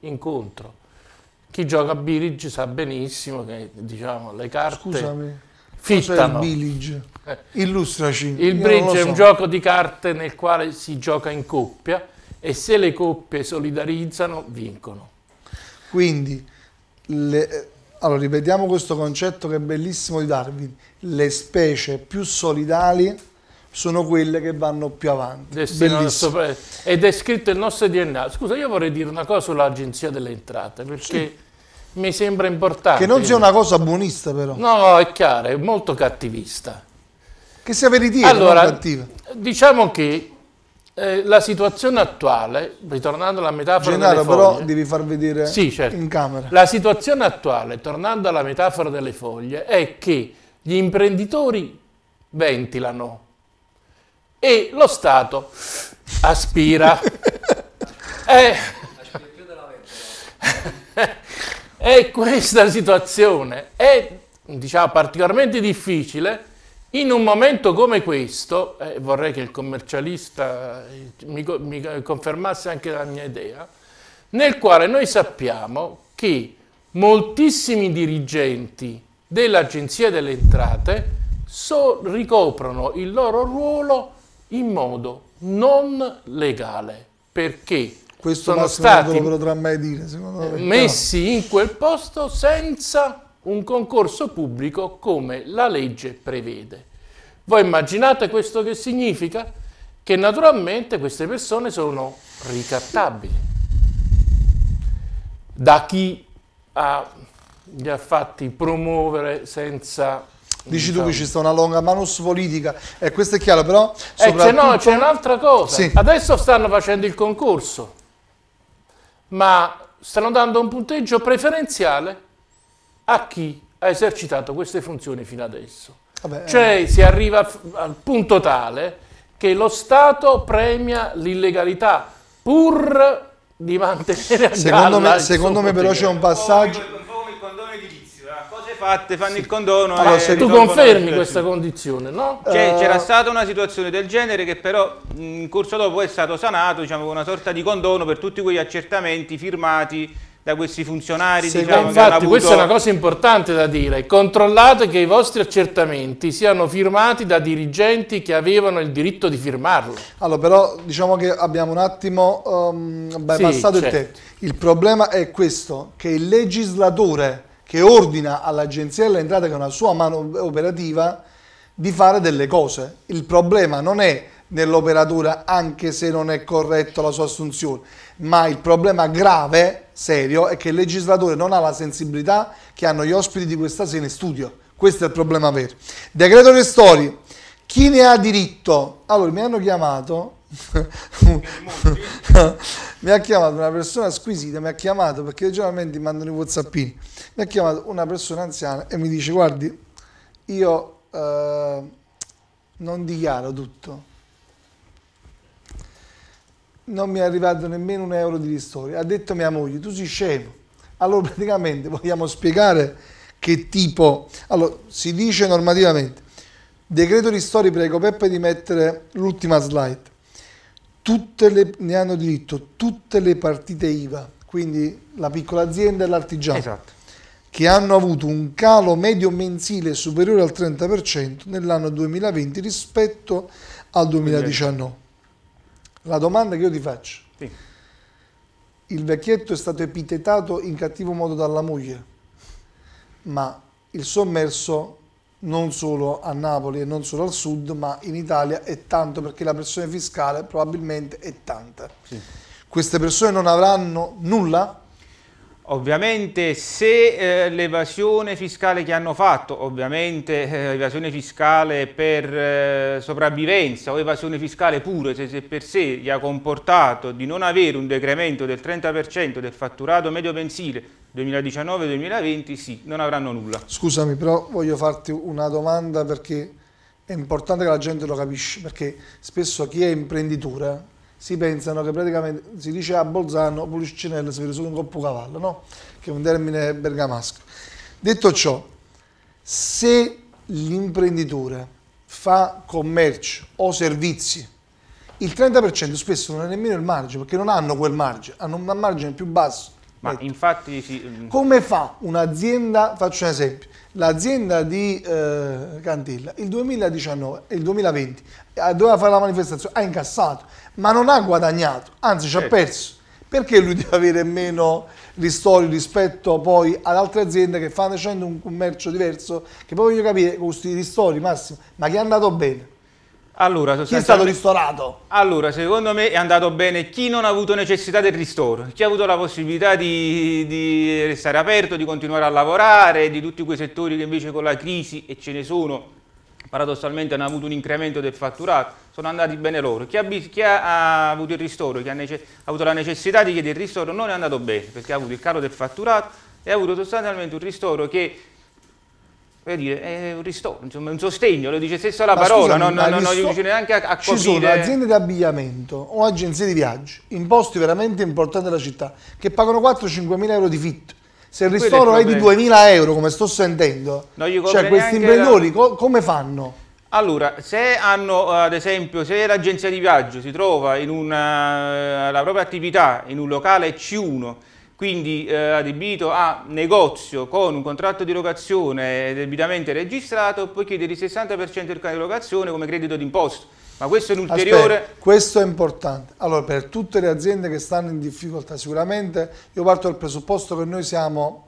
S5: incontro. Chi gioca a Billig sa benissimo che diciamo, le carte Scusami, fittano. Cos'è il Billig?
S1: Eh. Illustraci. Il bridge so. è un
S5: gioco di carte nel quale si gioca in coppia e se le coppie solidarizzano vincono.
S1: Quindi le, allora, ripetiamo questo concetto che è bellissimo di Darwin. Le specie più solidali sono quelle che vanno più
S5: avanti. Ed è scritto il nostro DNA. Scusa, io vorrei dire una cosa sull'Agenzia delle Entrate, perché sì. mi sembra importante. Che non sia una
S1: cosa buonista, però.
S5: No, è chiaro, è molto cattivista. Che sia veritiera, allora, cattiva. Diciamo che eh, la situazione attuale, ritornando alla metafora Gennaro, delle foglie... però devi far vedere sì, certo. in camera. La situazione attuale, tornando alla metafora delle foglie, è che gli imprenditori ventilano e lo Stato aspira. è, eh. è questa situazione, è diciamo, particolarmente difficile in un momento come questo, eh, vorrei che il commercialista eh, mi, mi confermasse anche la mia idea, nel quale noi sappiamo che moltissimi dirigenti dell'Agenzia delle Entrate so, ricoprono il loro ruolo in modo non legale, perché Questo sono stati
S1: dire, messi
S5: in quel posto senza un concorso pubblico come la legge prevede. Voi immaginate questo che significa? Che naturalmente queste persone sono ricattabili da chi ha, li ha fatti promuovere senza Dici tu che diciamo ci
S1: sta una longa manus politica, eh, questo è chiaro, però... Soprattutto... Eh, c'è, no, c'è
S5: un'altra cosa. Sì. Adesso stanno facendo il concorso, ma stanno dando un punteggio preferenziale a chi ha esercitato queste funzioni fino adesso. Vabbè, eh. cioè eh. si arriva al punto tale che lo Stato premia l'illegalità pur di mantenere a secondo me, secondo me però c'è
S1: un passaggio come il condono
S5: edilizio eh. cose fatte fanno sì. il condono allora,
S1: se tu confermi questa
S2: condizione no? Eh. c'era uh... stata una situazione del genere che però in corso dopo è stato sanato diciamo con una sorta di condono per tutti quegli accertamenti firmati da questi funzionari Se, diciamo, infatti avuto... questa è una
S5: cosa importante da dire controllate che i vostri accertamenti siano firmati da dirigenti che avevano il diritto di firmarlo
S1: allora però diciamo che abbiamo un attimo um, bypassato sì, certo. il tempo il problema è questo che il legislatore che ordina all'agenzia delle entrate che è una sua mano operativa di fare delle cose il problema non è nell'operatura anche se non è corretta la sua assunzione, ma il problema grave, serio, è che il legislatore non ha la sensibilità che hanno gli ospiti di questa sera in studio. Questo è il problema vero. Decreto Restori, chi ne ha diritto? Allora, mi hanno chiamato mi ha chiamato una persona squisita, mi ha chiamato perché generalmente mi mandano i whatsappini, mi ha chiamato una persona anziana e mi dice guardi io eh, non dichiaro tutto, non mi è arrivato nemmeno un euro di ristori. Ha detto mia moglie, tu sei scemo. Allora praticamente vogliamo spiegare che tipo... Allora, si dice normativamente, decreto ristori, prego Peppe di mettere l'ultima slide. Tutte le, ne hanno diritto tutte le partite IVA, quindi la piccola azienda e l'artigiano, esatto. che hanno avuto un calo medio mensile superiore al 30% nell'anno 2020 rispetto al 2019. La domanda che io ti faccio. Sì. Il vecchietto è stato epitetato in cattivo modo dalla moglie, ma il sommerso non solo a Napoli e non solo al sud, ma in Italia è tanto perché la pressione fiscale probabilmente è tanta. Sì. Queste persone non avranno nulla?
S2: Ovviamente se eh, l'evasione fiscale che hanno fatto, ovviamente eh, evasione fiscale per eh, sopravvivenza o evasione fiscale pure, se, se, per sé gli ha comportato di non avere un decremento del 30% del fatturato medio pensile 2019-2020, sì, non avranno nulla.
S1: Scusami, però voglio farti una domanda perché è importante che la gente lo capisce, perché spesso chi è imprenditore si pensano che praticamente si dice a Bolzano Puliscinella si vede solo un coppocavallo, no? che è un termine bergamasco. Detto ciò, se l'imprenditore fa commercio o servizi, il 30% spesso non è nemmeno il margine, perché non hanno quel margine, hanno un margine più basso. Ma
S2: detto. infatti... Si... Mm. Come
S1: fa un'azienda, faccio un esempio, l'azienda di eh, Cantilla il 2019 e il 2020 eh, doveva fare la manifestazione, ha incassato, ma non ha guadagnato, anzi ci ha eh. perso. Perché lui deve avere meno ristori rispetto poi ad altre aziende che fanno facendo un commercio diverso? Che poi voglio capire questi ristori, Massimo, ma che è andato bene?
S2: Allora, chi è stato ristorato? Allora, secondo me è andato bene chi non ha avuto necessità del ristoro, chi ha avuto la possibilità di, di restare aperto, di continuare a lavorare, di tutti quei settori che invece con la crisi, e ce ne sono, paradossalmente hanno avuto un incremento del fatturato, sono andati bene loro. Chi ha, chi ha avuto il ristoro, chi ha, ha, avuto la necessità di chiedere il ristoro non è andato bene perché ha avuto il calo del fatturato e ha avuto sostanzialmente un ristoro che dire, è un ristoro, insomma, un sostegno, lo dice stesso la ma parola, scusami, non, non, non gli riesce neanche a, a Ci capire. sono aziende
S1: di abbigliamento o agenzie di viaggio in posti veramente importanti della città che pagano 4-5 mila euro di fitto se il ristoro è, è, di 2000 euro come sto sentendo cioè questi imprenditori la... co come fanno?
S2: Allora, se hanno ad esempio, se l'agenzia di viaggio si trova in una, eh, la propria attività in un locale C1, quindi eh, adibito a negozio con un contratto di locazione debitamente registrato, poi chiede il 60% del carico di locazione come credito d'imposto. Ma questo è un ulteriore...
S1: questo è importante. Allora, per tutte le aziende che stanno in difficoltà, sicuramente io parto dal presupposto che noi siamo,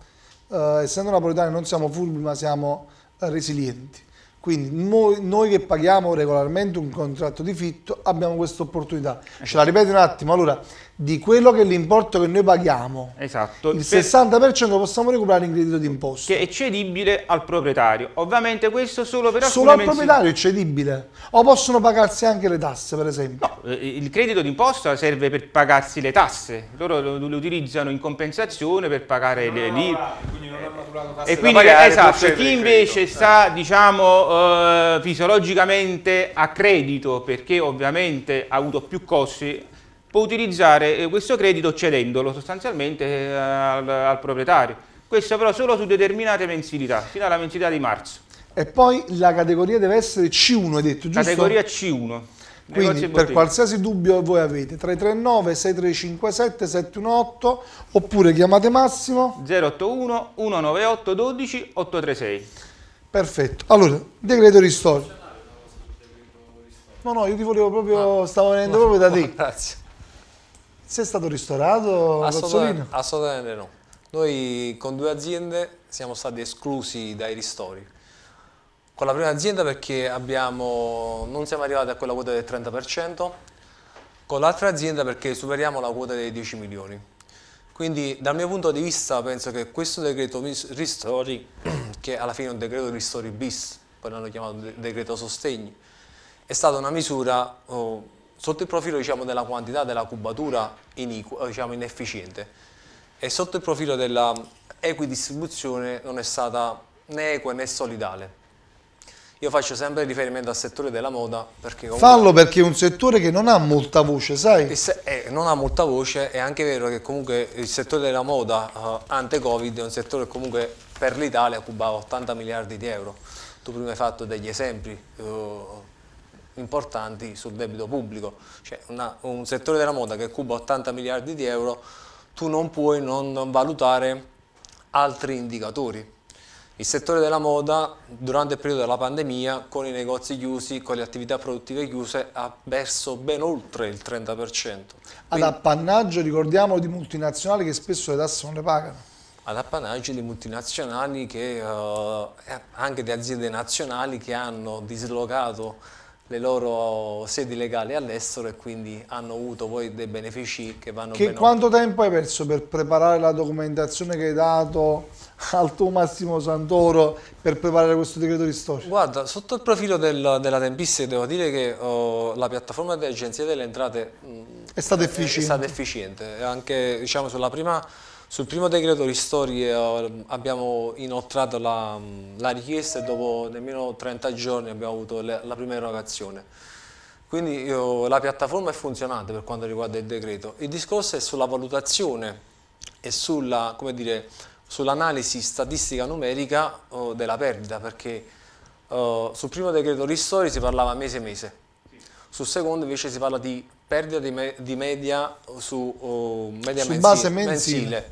S1: eh, essendo napoletani, non siamo furbi, ma siamo resilienti. Quindi noi, noi, che paghiamo regolarmente un contratto di fitto abbiamo questa opportunità. Ce la ripeto un attimo. Allora, di quello che è l'importo che noi paghiamo.
S2: Esatto. Il
S1: 60% lo possiamo recuperare in credito d'imposta.
S2: Che è cedibile al proprietario. Ovviamente questo solo per Solo al proprietario
S1: è cedibile. O possono pagarsi anche le tasse, per esempio.
S2: No, eh, il credito d'imposta serve per pagarsi le tasse. Loro lo, lo utilizzano in compensazione per pagare no, le l'IVA. No, quindi non hanno maturato tasse. E quindi, esatto, chi invece sta, diciamo, eh, fisiologicamente a credito, perché ovviamente ha avuto più costi può utilizzare eh, questo credito cedendolo sostanzialmente eh, al, al proprietario. Questo però solo su determinate mensilità, fino alla mensilità di marzo.
S1: E poi la categoria deve essere C1, hai detto, giusto? Categoria C1. Quindi per qualsiasi dubbio voi avete 339 6357 718 oppure chiamate Massimo
S2: 081 198 12 836.
S1: Perfetto. Allora, decreto ristori. No, no, io ti volevo proprio, ah. stavo venendo proprio da te. Grazie. Sei stato ristorato assolutamente, assolutamente no.
S3: Noi con due aziende siamo stati esclusi dai ristori. Con la prima azienda perché abbiamo, non siamo arrivati a quella quota del 30%, con l'altra azienda perché superiamo la quota dei 10 milioni. Quindi dal mio punto di vista penso che questo decreto ristori, che alla fine è un decreto ristori bis, poi l'hanno chiamato decreto sostegni, è stata una misura... Oh, sotto il profilo diciamo, della quantità della cubatura iniqua, eh, diciamo, inefficiente e sotto il profilo della equidistribuzione non è stata né equa né solidale. Io faccio sempre riferimento al settore della moda perché comunque... Fallo perché
S1: è un settore che non ha molta voce, sai? Eh, non ha molta
S3: voce, è anche vero che comunque il settore della moda eh, ante-Covid è un settore che comunque per l'Italia cubava 80 miliardi di euro. Tu prima hai fatto degli esempi, eh, importanti sul debito pubblico. Cioè una, un settore della moda che cuba 80 miliardi di euro, tu non puoi non valutare altri indicatori. Il settore della moda durante il periodo della pandemia, con i negozi chiusi, con le attività produttive chiuse, ha perso ben oltre il 30%. Quindi,
S1: ad appannaggio, ricordiamo, di multinazionali che spesso le tasse non le pagano.
S3: Ad appannaggio di multinazionali che, eh, anche di aziende nazionali che hanno dislocato le loro sedi legali all'estero e quindi hanno avuto poi dei benefici che vanno che
S1: Quanto tempo hai perso per preparare la documentazione che hai dato al tuo Massimo Santoro per preparare questo decreto di storia?
S3: Guarda, sotto il profilo del, della tempistica devo dire che oh, la piattaforma dell'Agenzia delle Entrate mh, mm, è, stata è, è, stata efficiente, anche diciamo, sulla prima sul primo decreto ristori eh, abbiamo inoltrato la, la, richiesta e dopo nemmeno 30 giorni abbiamo avuto le, la prima erogazione. Quindi io, la piattaforma è funzionante per quanto riguarda il decreto. Il discorso è sulla valutazione e sull'analisi statistica numerica oh, della perdita, perché oh, sul primo decreto ristori si parlava mese mese, sul secondo invece si parla di
S2: perdita di, me, di, media su
S3: oh, media su mensi, base mensile. mensile.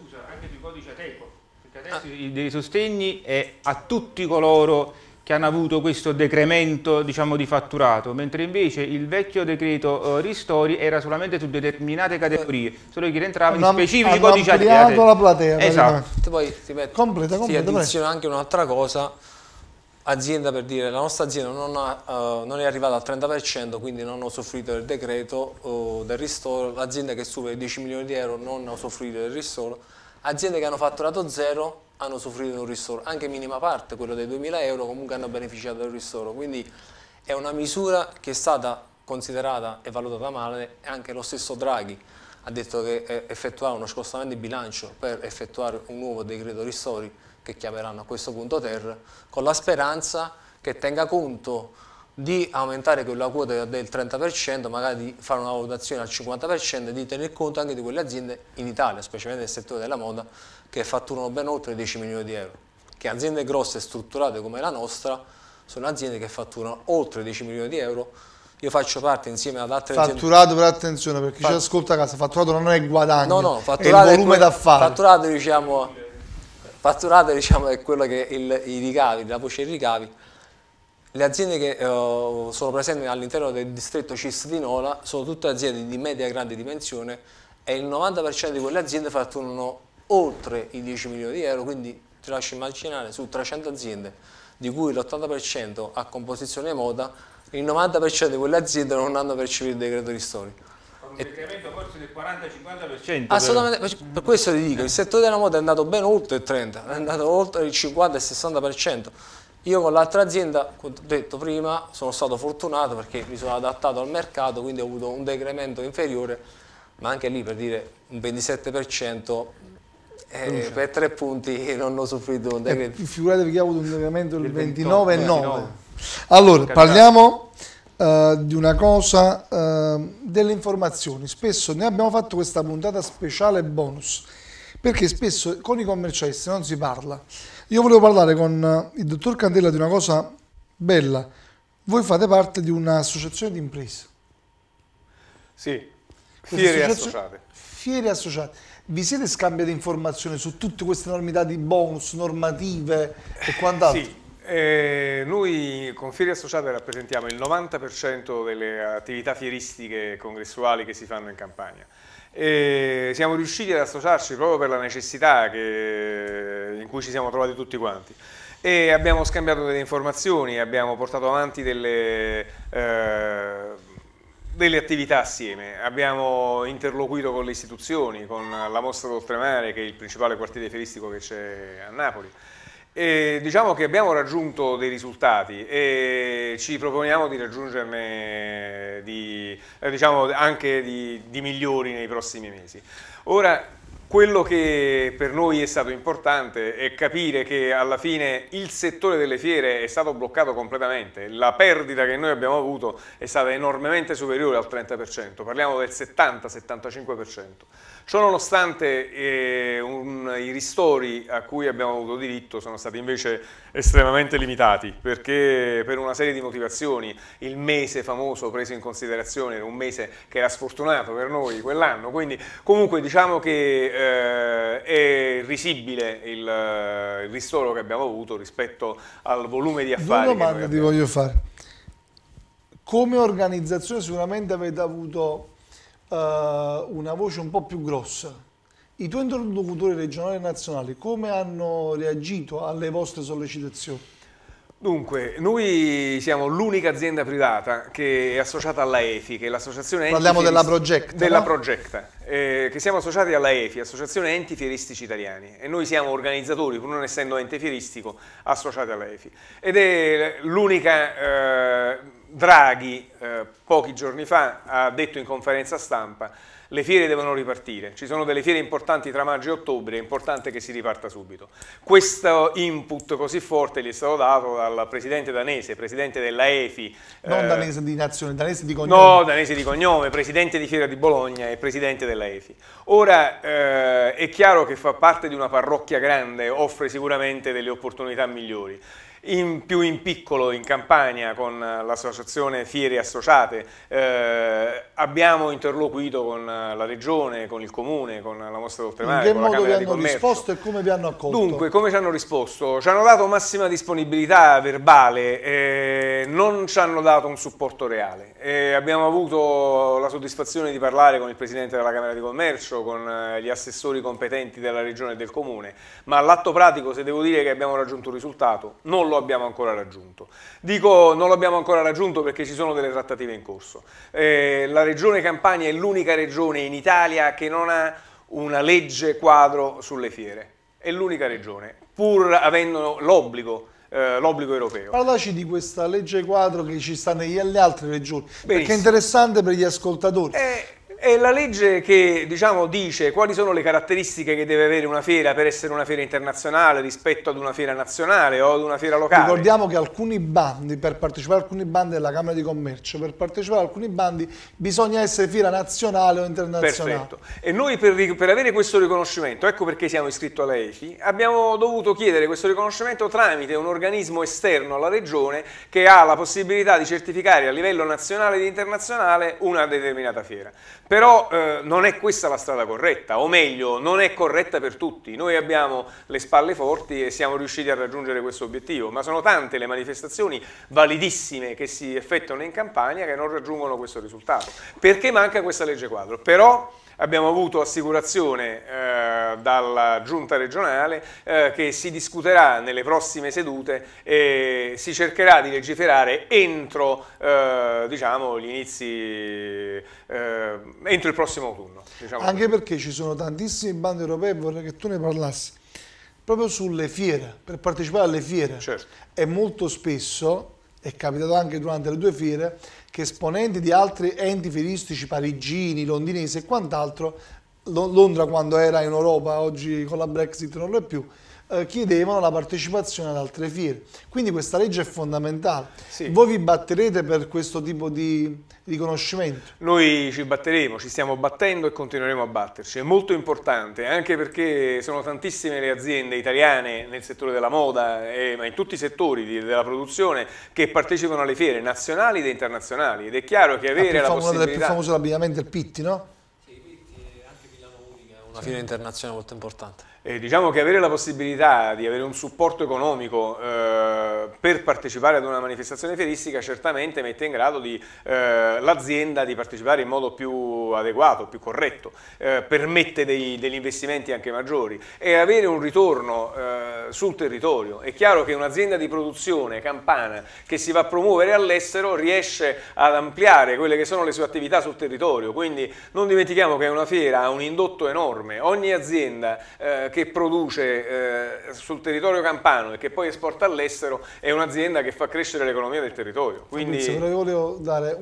S2: Scusa, anche sui codici Ateco, perché ah. adesso ah. dei sostegni è a tutti coloro che hanno avuto questo decremento diciamo, di fatturato, mentre invece il vecchio decreto eh, Ristori era solamente su determinate categorie, solo che rientrava in specifici codici Ateco.
S1: Hanno ampliato la platea. Esatto.
S2: Poi ti, met- completa,
S1: completa, ti addiziono
S2: anche un'altra cosa
S3: azienda per dire la nostra azienda non, ha, uh, non è arrivata al 30% quindi non ha usufruito del decreto uh, del ristoro, l'azienda che supera i 10 milioni di euro non ha usufruito del ristoro, aziende che hanno fatturato zero hanno usufruito del ristoro, anche minima parte, quello dei 2.000 euro comunque hanno beneficiato del ristoro, quindi è una misura che è stata considerata e valutata male e anche lo stesso Draghi ha detto che eh, effettuare uno scostamento di bilancio per effettuare un nuovo decreto ristori che chiameranno a questo punto TER, con la speranza che tenga conto di aumentare quella quota del 30%, magari di fare una valutazione al 50% e di tener conto anche di quelle aziende in Italia, specialmente nel settore della moda, che fatturano ben oltre 10 milioni di euro. Che aziende grosse e strutturate come la nostra sono aziende che fatturano oltre 10 milioni di euro. Io faccio parte insieme ad altre fatturato, aziende. Fatturato,
S1: però attenzione, perché Fat... ci ascolta a casa, fatturato non è guadagno, no, no, è il volume d'affari.
S3: Fatturato diciamo Fatturato diciamo, è quello che il, i ricavi, la voce dei ricavi, le aziende che eh, sono presenti all'interno del distretto CIS di Nola sono tutte aziende di media e grande dimensione e il 90% di quelle aziende fatturano oltre i 10 milioni di euro, quindi ti lascio immaginare su 300 aziende di cui l'80% ha composizione moda, il 90% di quelle aziende non hanno percepito il decreto ristori
S2: un decremento forse del 40-50%. Assolutamente,
S3: per questo ti dico, il settore della moda è andato ben oltre il 30%, è andato oltre il 50 60%. Io con l'altra azienda, come ho detto prima, sono stato fortunato perché mi sono adattato al mercato, quindi ho avuto un decremento inferiore, ma anche lì per dire un 27%
S1: eh, per tre punti non ho soffrito un eh, decremento. figuratevi che ho avuto un decremento del 29,9. Eh, allora, parliamo eh, di una cosa, eh, delle informazioni. Spesso ne abbiamo fatto questa puntata speciale bonus, perché spesso con i commercialisti non si parla. Io volevo parlare con eh, il dottor Candela di una cosa bella. Voi fate parte di un'associazione di imprese.
S4: Sì, fiere associate.
S1: Fiere associate. Vi siete scambiati informazioni su tutte queste normità di bonus, normative e quant'altro? Sì,
S4: eh, noi con Fieri Associate rappresentiamo il 90% delle attività fieristiche e congressuali che si fanno in campagna. E siamo riusciti ad associarci proprio per la necessità che, in cui ci siamo trovati tutti quanti. E abbiamo scambiato delle informazioni, abbiamo portato avanti delle... Eh, delle attività assieme, abbiamo interloquito con le istituzioni, con la Mostra d'Oltremare che è il principale quartiere fieristico che c'è a Napoli, e diciamo che abbiamo raggiunto dei risultati e ci proponiamo di raggiungerne di, eh, diciamo anche di, di migliori nei prossimi mesi. Ora, quello che per noi è stato importante è capire che alla fine il settore delle fiere è stato bloccato completamente, la perdita che noi abbiamo avuto è stata enormemente superiore al 30%, parliamo del 70-75%. Ciò nonostante eh, un, i ristori a cui abbiamo avuto diritto sono stati invece estremamente limitati perché per una serie di motivazioni il mese famoso preso in considerazione era un mese che era sfortunato per noi quell'anno, quindi comunque diciamo che eh, è risibile il, il, ristoro che abbiamo avuto rispetto al volume di affari. Una domanda
S1: ti voglio fare. Come organizzazione sicuramente avete avuto eh, una voce un po' più grossa. I tuoi interlocutori regionali e nazionali come hanno reagito alle vostre sollecitazioni?
S4: Dunque, noi siamo l'unica azienda privata che è associata alla EFI, che è l'associazione... Parliamo della Progetta. Della no? Progetta, eh, che siamo associati alla EFI, Associazione Enti Fieristici Italiani, e noi siamo organizzatori, pur non essendo ente fieristico, associati alla EFI. Ed è l'unica... Eh, Draghi eh, pochi giorni fa ha detto in conferenza stampa le fiere devono ripartire, ci sono delle fiere importanti tra maggio e ottobre, è importante che si riparta subito. Questo input così forte gli è stato dato dal presidente danese, presidente della EFI. Non eh, danese
S1: di nazione, danese di cognome. No, danese di
S4: cognome, presidente di Fiera di Bologna e presidente della EFI. Ora eh, è chiaro che fa parte di una parrocchia grande, offre sicuramente delle opportunità migliori in più in piccolo in Campania con l'associazione Fiere Associate, eh, abbiamo interloquito con la regione, con il comune, con la mostra d'oltremare, In che modo vi hanno risposto
S1: e come vi hanno accolto? Dunque,
S4: come ci hanno risposto? Ci hanno dato massima disponibilità verbale, eh, non ci hanno dato un supporto reale. E abbiamo avuto la soddisfazione di parlare con il Presidente della Camera di Commercio, con eh, gli assessori competenti della Regione e del Comune, ma all'atto pratico se devo dire che abbiamo raggiunto un risultato, non lo abbiamo ancora raggiunto. Dico non lo abbiamo ancora raggiunto perché ci sono delle trattative in corso. Eh, la Regione Campania è l'unica regione in Italia che non ha una legge quadro sulle fiere, è l'unica regione, pur avendo l'obbligo eh, l'obbligo
S1: europeo. Parlaci di questa legge quadro che ci sta negli altri regioni, Benissimo. perché è interessante per gli ascoltatori. Eh,
S4: è la legge che diciamo, dice quali sono le caratteristiche che deve avere una fiera per essere una fiera internazionale rispetto ad una fiera nazionale o ad una fiera locale. Ricordiamo
S1: che alcuni bandi, per partecipare a alcuni bandi della Camera di Commercio, per partecipare a alcuni bandi bisogna essere fiera nazionale o internazionale.
S4: Perfetto. E noi per, per avere questo riconoscimento, ecco perché siamo iscritti all'EFI, abbiamo dovuto chiedere questo riconoscimento tramite un organismo esterno alla Regione che ha la possibilità di certificare a livello nazionale ed internazionale una determinata fiera. Però eh, non è questa la strada corretta, o meglio, non è corretta per tutti. Noi abbiamo le spalle forti e siamo riusciti a raggiungere questo obiettivo, ma sono tante le manifestazioni validissime che si effettuano in Campania che non raggiungono questo risultato. Perché manca questa legge quadro? Però Abbiamo avuto assicurazione eh, dalla giunta regionale eh, che si discuterà nelle prossime sedute e si cercherà di legiferare entro, eh, diciamo, gli inizi, eh, entro il prossimo autunno. Diciamo Anche così.
S1: perché ci sono tantissimi bandi europei, vorrei che tu ne parlassi, proprio sulle fiere, per partecipare alle fiere. Certo. E molto spesso è capitato anche durante le due fiere, che esponenti di altri enti fieristici parigini, londinesi e quant'altro, Londra quando era in Europa, oggi con la Brexit non lo è più, eh, chiedevano la partecipazione ad altre fiere. Quindi questa legge è fondamentale. Sì. Voi vi batterete per questo tipo di riconoscimento?
S4: Noi ci batteremo, ci stiamo battendo e continueremo a batterci. È molto importante, anche perché sono tantissime le aziende italiane nel settore della moda, e, eh, ma in tutti i settori di, della produzione, che partecipano alle fiere nazionali ed internazionali. Ed è chiaro che ah, avere la, la possibilità... Il delle più
S1: famose l'abbigliamento è il Pitti, no? Sì, Pitti e
S4: anche Milano Unica, una sì. fiera internazionale molto importante. Eh, diciamo che avere la possibilità di avere un supporto economico eh, per partecipare ad una manifestazione fieristica certamente mette in grado eh, l'azienda di partecipare in modo più adeguato, più corretto, eh, permette dei, degli investimenti anche maggiori e avere un ritorno eh, sul territorio. È chiaro che un'azienda di produzione campana che si va a promuovere all'estero riesce ad ampliare quelle che sono le sue attività sul territorio, quindi non dimentichiamo che è una fiera ha un indotto enorme, ogni azienda eh, che produce eh, sul territorio campano e che poi esporta all'estero è un'azienda che fa crescere l'economia del territorio. Quindi... Fabrizio,
S1: volevo dare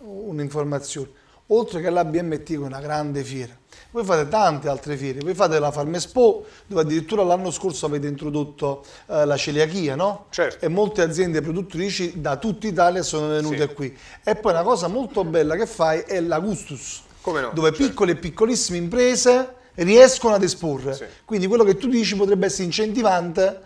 S1: un'informazione. Un Oltre che l'ABMT che è una grande fiera, voi fate tante altre fiere, voi fate la Farm Expo, dove addirittura l'anno scorso avete introdotto eh, la celiachia, no? Certo. E molte aziende produttrici da tutta Italia sono venute sì. qui. E poi una cosa molto bella che fai è l'Agustus. Gustus, no? dove certo. piccole e piccolissime imprese riescono ad esporre. Sì. Quindi quello che tu dici potrebbe essere incentivante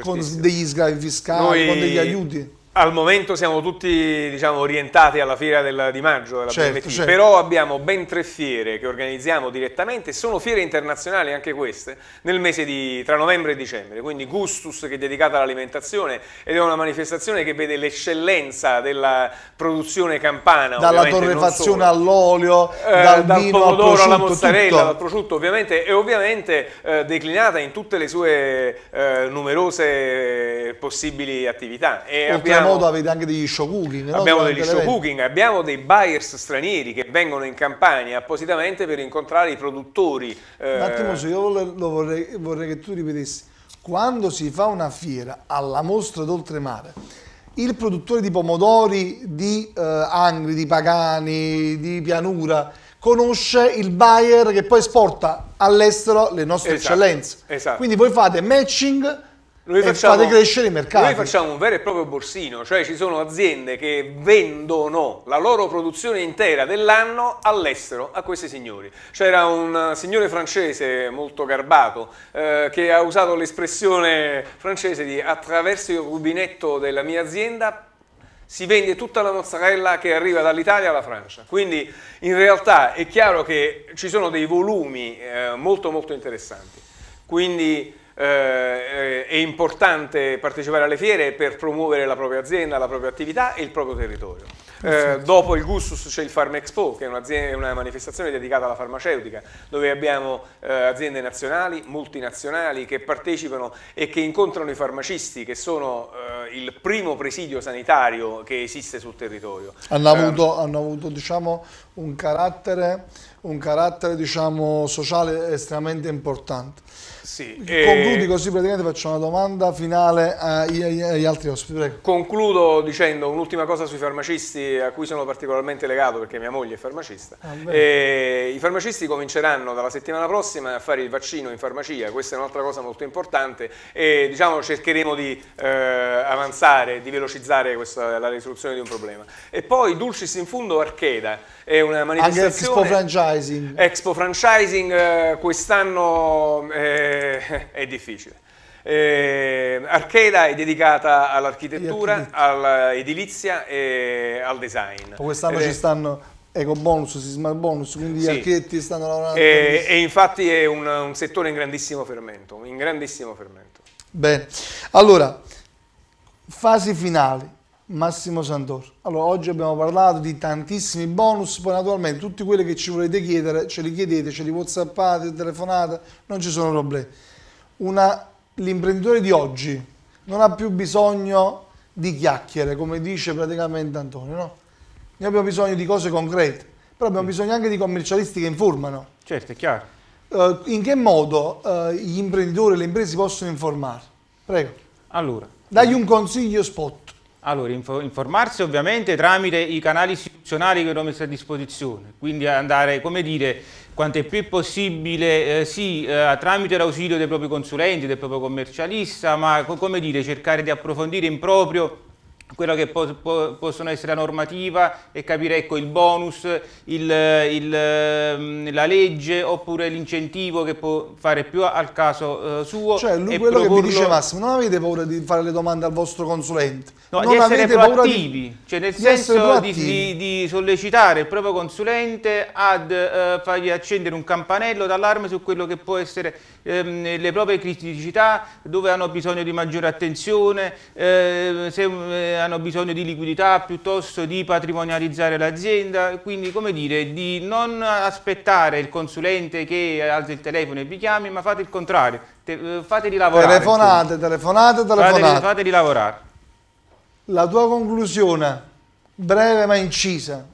S1: con degli sgravi fiscali, Noi... con degli aiuti
S4: al momento siamo tutti diciamo, orientati alla fiera del, di maggio della certo, BMT, certo. però abbiamo ben tre fiere che organizziamo direttamente, sono fiere internazionali anche queste, nel mese di, tra novembre e dicembre, quindi Gustus che è dedicata all'alimentazione ed è una manifestazione che vede l'eccellenza della produzione campana. Dalla torrefazione
S1: all'olio, eh, dal, dal vino pomodoro al prosciutto, alla mozzarella, tutto. dal
S4: prosciutto ovviamente e ovviamente eh, declinata in tutte le sue eh, numerose eh, possibili attività. E Oltre abbiamo modo
S1: avete anche degli show cooking. No? Abbiamo degli show
S4: cooking, abbiamo dei buyers stranieri che vengono in campagna appositamente per incontrare i produttori. Un eh, attimo, se
S1: io lo vorrei, vorrei che tu ripetessi. Quando si fa una fiera alla mostra d'oltremare, il produttore di pomodori, di eh, angri, di pagani, di pianura, conosce il buyer che poi esporta all'estero le nostre esatto, eccellenze. Esatto. Quindi voi fate matching noi eh, facciamo, fate crescere i mercati. Noi facciamo
S4: un vero e proprio borsino, cioè ci sono aziende che vendono la loro produzione intera dell'anno all'estero a questi signori. C'era un eh, signore francese molto garbato eh, che ha usato l'espressione francese di attraverso il rubinetto della mia azienda si vende tutta la mozzarella che arriva dall'Italia alla Francia. Quindi in realtà è chiaro che ci sono dei volumi eh, molto molto interessanti. Quindi eh, è importante partecipare alle fiere per promuovere la propria azienda, la propria attività e il proprio territorio. Eh, dopo il Gustus c'è il Farm Expo, che è una manifestazione dedicata alla farmaceutica, dove abbiamo eh, aziende nazionali, multinazionali che partecipano e che incontrano i farmacisti, che sono eh, il primo presidio sanitario che esiste sul territorio.
S1: Hanno eh, avuto, hanno avuto diciamo, un carattere, un carattere diciamo, sociale estremamente importante.
S4: Sì, Concludi e... così
S1: praticamente faccio una domanda finale agli, agli altri ospiti. Prego.
S4: Concludo dicendo un'ultima cosa sui farmacisti a cui sono particolarmente legato perché mia moglie è farmacista. Ah, eh, I farmacisti cominceranno dalla settimana prossima a fare il vaccino in farmacia, questa è un'altra cosa molto importante e diciamo cercheremo di eh, avanzare, di velocizzare questa, la risoluzione di un problema. E poi Dulcis in Fundo Archeda è una manifestazione... Anche Expo Franchising. Expo Franchising eh, quest'anno eh, è difficile. Eh, Archeda è dedicata all'architettura, all'edilizia e al design. Quest'anno eh, ci
S1: stanno eco bonus, sisma bonus, quindi sì. gli architetti stanno lavorando. E,
S4: eh, e infatti è un, un, settore in grandissimo fermento, in grandissimo fermento.
S1: Bene, allora, fasi finali, Massimo Santor. Allora, oggi abbiamo parlato di tantissimi bonus, poi naturalmente tutti quelli che ci volete chiedere, ce li chiedete, ce li whatsappate, telefonate, non ci sono problemi. Una l'imprenditore di oggi non ha più bisogno di chiacchiere, come dice praticamente Antonio, no? Noi abbiamo bisogno di cose concrete, però abbiamo mm. bisogno anche di commercialisti che informano. Certo, è chiaro. Uh, in che modo uh, gli imprenditori e le imprese possono informare? Prego. Allora. Dagli un consiglio spot.
S2: Allora, informarsi ovviamente tramite i canali istituzionali che abbiamo messi a disposizione, quindi andare, come dire, quanto è più possibile, eh, sì, eh, tramite l'ausilio dei propri consulenti, del proprio commercialista, ma come dire, cercare di approfondire in proprio quello che po po possono essere la normativa e capire ecco, il bonus, il, il, mm, la legge oppure l'incentivo che può fare più al caso
S1: eh, suo. Cioè lui, quello proporlo... che vi dice Massimo, non avete paura di fare le domande al vostro consulente. No, non di essere proattivi, di... cioè nel di senso di,
S2: di, di, sollecitare il proprio consulente ad eh, fargli accendere un campanello d'allarme su quello che può essere ehm, le proprie criticità, dove hanno bisogno di maggiore attenzione, eh, se, eh, hanno bisogno di liquidità piuttosto di patrimonializzare l'azienda, quindi come dire di non aspettare il consulente che alzi il telefono e vi chiami, ma fate il contrario, te, eh, fateli lavorare. Telefonate,
S1: insomma. telefonate, telefonate. Fateli,
S2: fateli lavorare.
S1: La tua conclusione,
S5: breve ma incisa.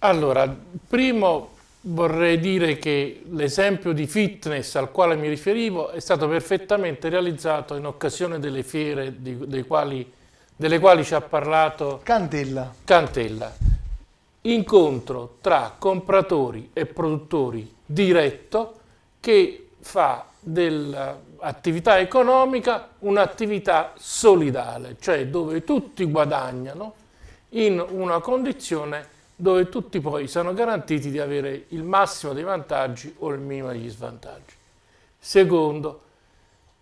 S5: Allora, primo vorrei dire che l'esempio di fitness al quale mi riferivo è stato perfettamente realizzato in occasione delle fiere di, dei quali delle quali ci ha parlato Cantella. Cantella. Incontro tra compratori e produttori diretto che fa dell'attività economica un'attività solidale, cioè dove tutti guadagnano in una condizione dove tutti poi sono garantiti di avere il massimo dei vantaggi o il minimo degli svantaggi. Secondo,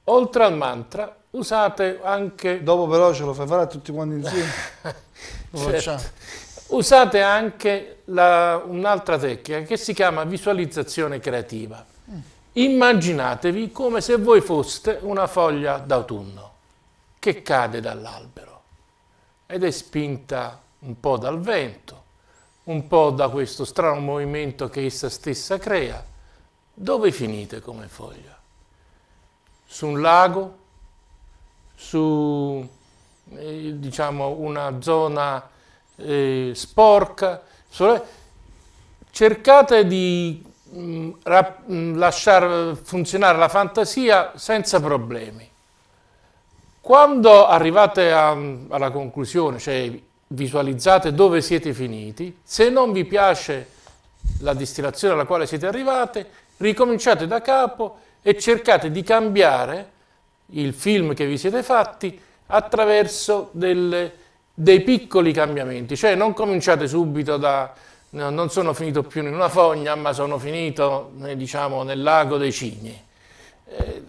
S5: Oltre al mantra, usate anche... Dopo però ce lo fai fare a tutti quanti insieme? lo certo. facciamo. Usate anche un'altra tecnica che si chiama visualizzazione creativa. Mm. Immaginatevi come se voi foste una foglia d'autunno che cade dall'albero ed è spinta un po' dal vento, un po' da questo strano movimento che essa stessa crea. Dove finite come foglia? su un lago, su eh, diciamo, una zona eh, sporca. Cercate di mh, mm, rap- mh, mm, lasciare funzionare la fantasia senza problemi. Quando arrivate a, alla conclusione, cioè visualizzate dove siete finiti, se non vi piace la distillazione alla quale siete arrivati, ricominciate da capo e cercate di cambiare il film che vi siete fatti attraverso delle, dei piccoli cambiamenti, cioè non cominciate subito da no, non sono finito più in una fogna ma sono finito eh, diciamo, nel lago dei cigni. Eh,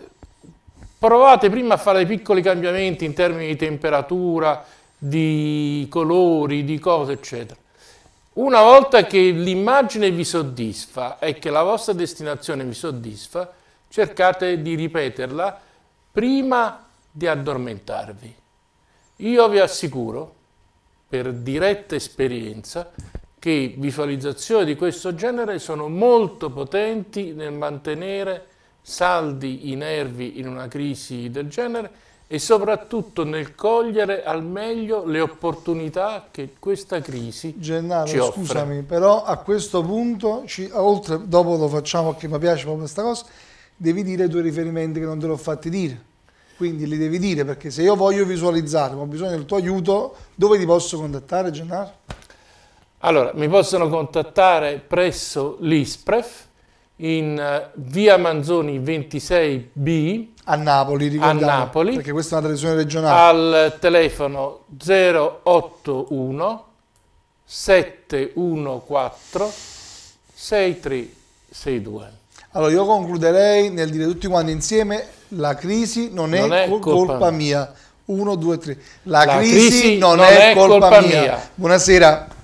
S5: provate prima a fare dei piccoli cambiamenti in termini di temperatura, di colori, di cose eccetera. Una volta che l'immagine vi soddisfa e che la vostra destinazione vi soddisfa, cercate di ripeterla prima di addormentarvi. Io vi assicuro, per diretta esperienza, che visualizzazioni di questo genere sono molto potenti nel mantenere saldi i nervi in una crisi del genere e soprattutto nel cogliere al meglio le opportunità che questa crisi Gennaro, ci offre. scusami,
S1: però a questo punto, ci, oltre, dopo lo facciamo a chi mi piace proprio questa cosa, devi dire due riferimenti che non te l'ho fatti dire. Quindi li devi dire perché se io voglio visualizzare, ma ho bisogno del tuo aiuto,
S5: dove ti posso contattare, Gennaro? Allora, mi possono contattare presso l'ISPREF in eh, via Manzoni 26B
S1: a Napoli, a Napoli
S5: perché questa è una televisione regionale al telefono 081 714 6362
S1: allora io concluderei nel dire tutti quanti insieme la crisi non è, non è colpa, colpa mia. mia. Uno, due, tre. La, crisi, crisi, non, non è, è colpa, colpa mia. mia. Buonasera.